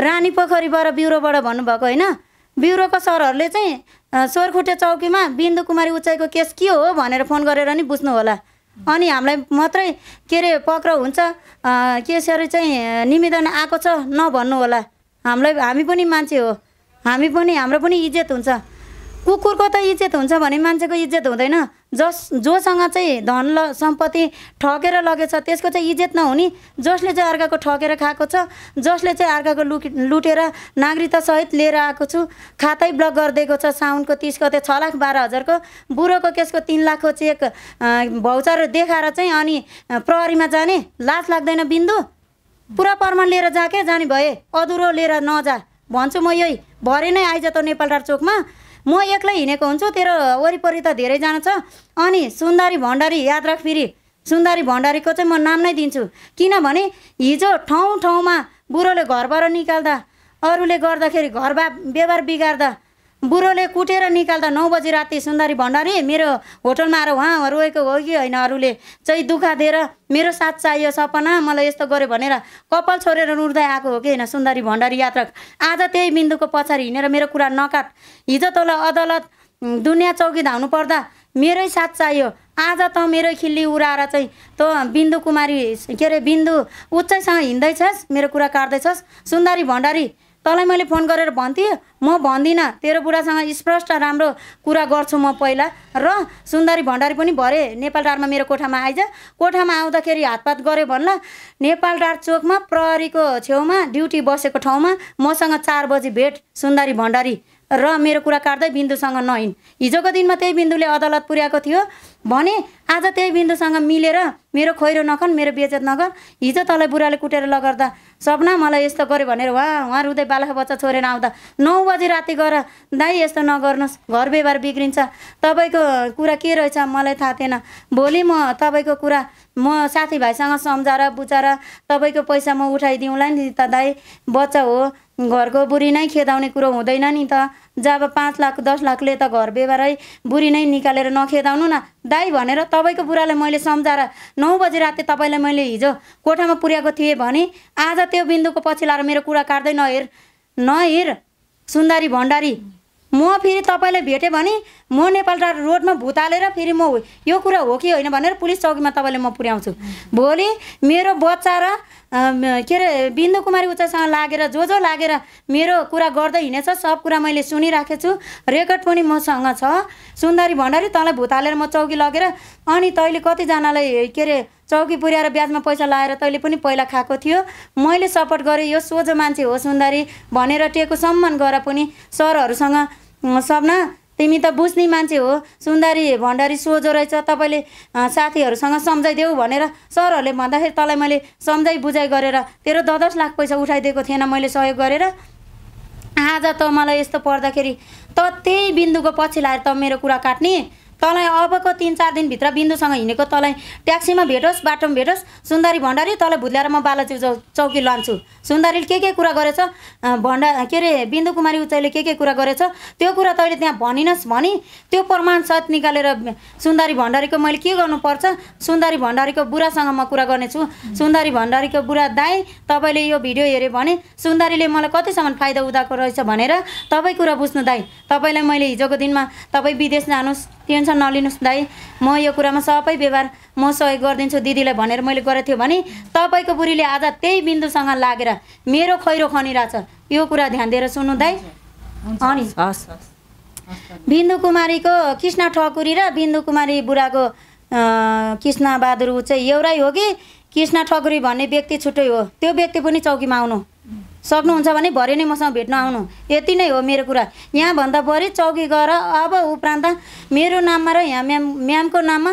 रानी पोखरीबाट ब्युरोबाट भन्नुभएको होइन ब्युरोको सरहरूले चाहिँ सोरखुट्टे चौकीमा बिन्दु कुमारी उचाइको केस के हो भनेर फोन गरेर नि बुझ्नु होला अनि हामीलाई मात्रै के अरे पक्राउ हुन्छ केसहरू चाहिँ निवेदन आएको छ नभन्नु होला हामीलाई हामी पनि मान्छे हो हामी पनि हाम्रो पनि इज्जत हुन्छ कुकुरको त इज्जत हुन्छ भने मान्छेको इज्जत हुँदैन जस जोसँग चाहिँ धन ल सम्पत्ति ठगेर लगेछ त्यसको चाहिँ इज्जत नहुने जसले चाहिँ अर्काको ठगेर खाएको छ जसले चाहिँ अर्काको लुट लुटेर नागरिकतासहित लिएर आएको छु खातै ब्लक गरिदिएको छ साउनको तिसको गते छ लाख बाह्र हजारको बुढोको केसको तिन लाखको चेक भाउचर देखाएर चाहिँ अनि प्रहरीमा जाने लाज लाग्दैन बिन्दु पुरा प्रमाण लिएर जा के जाने भए अधुरो लिएर नजा भन्छु म यही भरे नै आइज त नेपालटार चोकमा म एक्लै हिँडेको हुन्छु तेरो वरिपरि त धेरैजना छ अनि सुन्दरी भण्डारी याद राख फेरि सुन्दरी भण्डारीको चाहिँ म नाम नै दिन्छु किनभने हिजो ठाउँ ठाउँमा बुढोले घरबाट निकाल्दा अरूले गर्दाखेरि घरबा व्यवहार बिगार्दा बुढोले कुटेर निकाल्दा नौ बजी राति सुन्दरी भण्डारी मेरो होटलमा आएर उहाँ रोएको हो कि होइन अरूले चाहिँ दुःख दिएर मेरो साथ चाहियो सपना मलाई यस्तो गऱ्यो भनेर कपाल छोडेर रुँदै आएको हो कि होइन सुन्दरी भण्डारी यात्रा आज त्यही बिन्दुको पछाडि हिँडेर मेरो कुरा नकाट हिजो तँलाई अदालत दुनियाँ चौकी धाउनु पर्दा मेरै साथ चाहियो आज त मेरो खिल्ली उडाएर चाहिँ त बिन्दु कुमारी के अरे बिन्दु उच्चैसँग हिँड्दैछस् मेरो कुरा काट्दैछस् सुन्दरी भण्डारी तँलाई मैले फोन गरेर भन्थेँ म भन्दिनँ तेरो बुढासँग स्पष्ट राम्रो कुरा गर्छु म पहिला र सुन्दरी भण्डारी पनि भरे टारमा मेरो कोठामा आइज कोठामा आउँदाखेरि हातपात गऱ्यो भन्ला टार चोकमा प्रहरीको छेउमा ड्युटी बसेको ठाउँमा मसँग चार बजी भेट सुन्दरी भण्डारी र मेरो कुरा काट्दै बिन्दुसँग नहिन् हिजोको दिनमा त्यही बिन्दुले अदालत पुर्याएको थियो भने आज त्यही बिन्दुसँग मिलेर मेरो खोइरो नखन मेरो बेचत नगर हिजो तँलाई बुढाले कुटेर लगर्दा सपना मलाई यस्तो गऱ्यो भनेर उहाँ उहाँ रुँदै बालखा बच्चा छोडेर आउँदा नौ बजी राति गएर दाइ यस्तो नगर्नुहोस् घर व्यवहार बिग्रिन्छ तपाईँको कुरा के रहेछ मलाई थाहा थिएन भोलि म तपाईँको कुरा म साथीभाइसँग सम्झाएर बुझाएर तपाईँको पैसा म उठाइदिउँला नि त दाई बच्चा हो घरको बुढी नै खेदाउने कुरो हुँदैन नि त जब पाँच लाख दस लाखले त घर व्यवहारै बुढी नै निकालेर नखेदाउनु न दाई भनेर तपाईँको बुढालाई मैले सम्झाएर नौ बजी राति तपाईँलाई मैले हिजो कोठामा पुर्याएको थिएँ भने आज त्यो बिन्दुको पछि लाएर मेरो कुरा काट्दै नहेर नहेर सुन्दरी भण्डारी म फेरि तपाईँलाई भेटेँ भने म नेपाल रोडमा भुतालेर फेरि म यो कुरा हो कि होइन भनेर पुलिस चौकीमा तपाईँलाई म पुर्याउँछु भोलि मेरो बच्चा र के अरे बिन्दु कुमारी उच्चसँग लागेर जो जो लागेर मेरो कुरा गर्दै हिँडेछ सब कुरा मैले सुनिराखेको छु रेकर्ड पनि मसँग छ सुन्दरी भण्डारी तँलाई भुतालेर म चौकी लगेर अनि तैँले कतिजनालाई के अरे चौकी पुर्याएर ब्याजमा पैसा लाएर तैँले पनि पहिला खाएको थियो मैले सपोर्ट गरेँ यो सोझो मान्छे हो सुन्दरी भनेर टेको सम्मान गर पनि सरहरूसँग सपना तिमी त बुझ्ने मान्छे हो सुन्दरी भण्डारी सोझो रहेछ तपाईँले साथीहरूसँग सम्झाइदेऊ भनेर सरहरूले भन्दाखेरि तँलाई मैले सम्झाइ बुझाइ गरेर तेरो दस लाख पैसा उठाइदिएको थिएन मैले सहयोग गरेर आज त मलाई यस्तो पर्दाखेरि त त्यही बिन्दुको पछि लाएर त मेरो कुरा काट्ने तँलाई अबको तिन चार दिनभित्र बिन्दुसँग हिँडेको तँलाई ट्याक्सीमा भेटोस् बाटोमा भेटोस् सुन्दरी भण्डारी तँलाई भुल्याएर म बालाजी चौ चौकी लान्छु सुन्दरीले के के कुरा गरेछ भण्डा के अरे बिन्दु कुमारी उचाइले के के कुरा गरेछ त्यो कुरा तैँले त्यहाँ भनिनस् भने त्यो प्रमाण सत निकालेर सुन्दरी भण्डारीको मैले के गर्नुपर्छ सुन्दरी भण्डारीको बुढासँग म कुरा गर्नेछु सुन्दरी भण्डारीको बुढा दाई तपाईँले यो भिडियो हेऱ्यो भने सुन्दरीले मलाई कतिसम्म फाइदा उदाएको रहेछ भनेर तपाईँ कुरा बुझ्नु दाई तपाईँलाई मैले हिजोको दिनमा तपाईँ विदेश जानुहोस् टेन्सन नलिनुहोस् दाइ म यो कुरामा सबै व्यवहार म सहयोग गरिदिन्छु दिदीलाई भनेर मैले गरेको थिएँ भने तपाईँको बुढीले आज त्यही बिन्दुसँग लागेर मेरो खैरो खनिरहेछ यो कुरा ध्यान दिएर सुन्नु दाई अनि हस् बिन्दु कुमारीको कृष्ण ठकुरी र बिन्दु कुमारी बुढाको कृष्णबहादुर ऊ चाहिँ एउटै हो कि कृष्ण ठकुरी भन्ने व्यक्ति छुट्टै हो त्यो व्यक्ति पनि चौकीमा आउनु सक्नुहुन्छ भने भरे नै मसँग भेट्न आउनु यति नै हो मेरो कुरा यहाँभन्दा बढी चौकी गएर अब उपरान्त मेरो नाममा र यहाँ म्याम म्यामको नाममा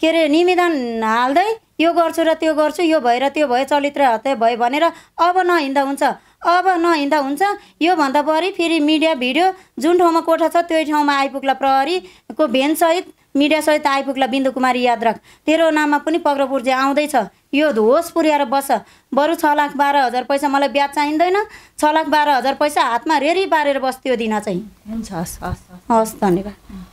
के अरे निवेदन हाल्दै यो गर्छु र त्यो गर्छु यो भएर त्यो भयो चलित्र हत्या भयो भनेर अब नहिँड्दा हुन्छ अब नहिँड्दा हुन्छ योभन्दा बढी फेरि मिडिया भिडियो जुन ठाउँमा कोठा छ त्यही ठाउँमा आइपुग्ला प्रहरीको भेनसहित मिडियासहित आइपुग्ला बिन्दु कुमारी याद तेरो नाममा पनि पग्रपुर्जे आउँदैछ यो होस् पुर्याएर बस बरु छ लाख बाह्र हजार पैसा मलाई ब्याज चाहिँदैन छ लाख बाह्र हजार पैसा हातमा रेरी पारेर बस त्यो दिन चाहिँ हुन्छ हस् हस् हस् धन्यवाद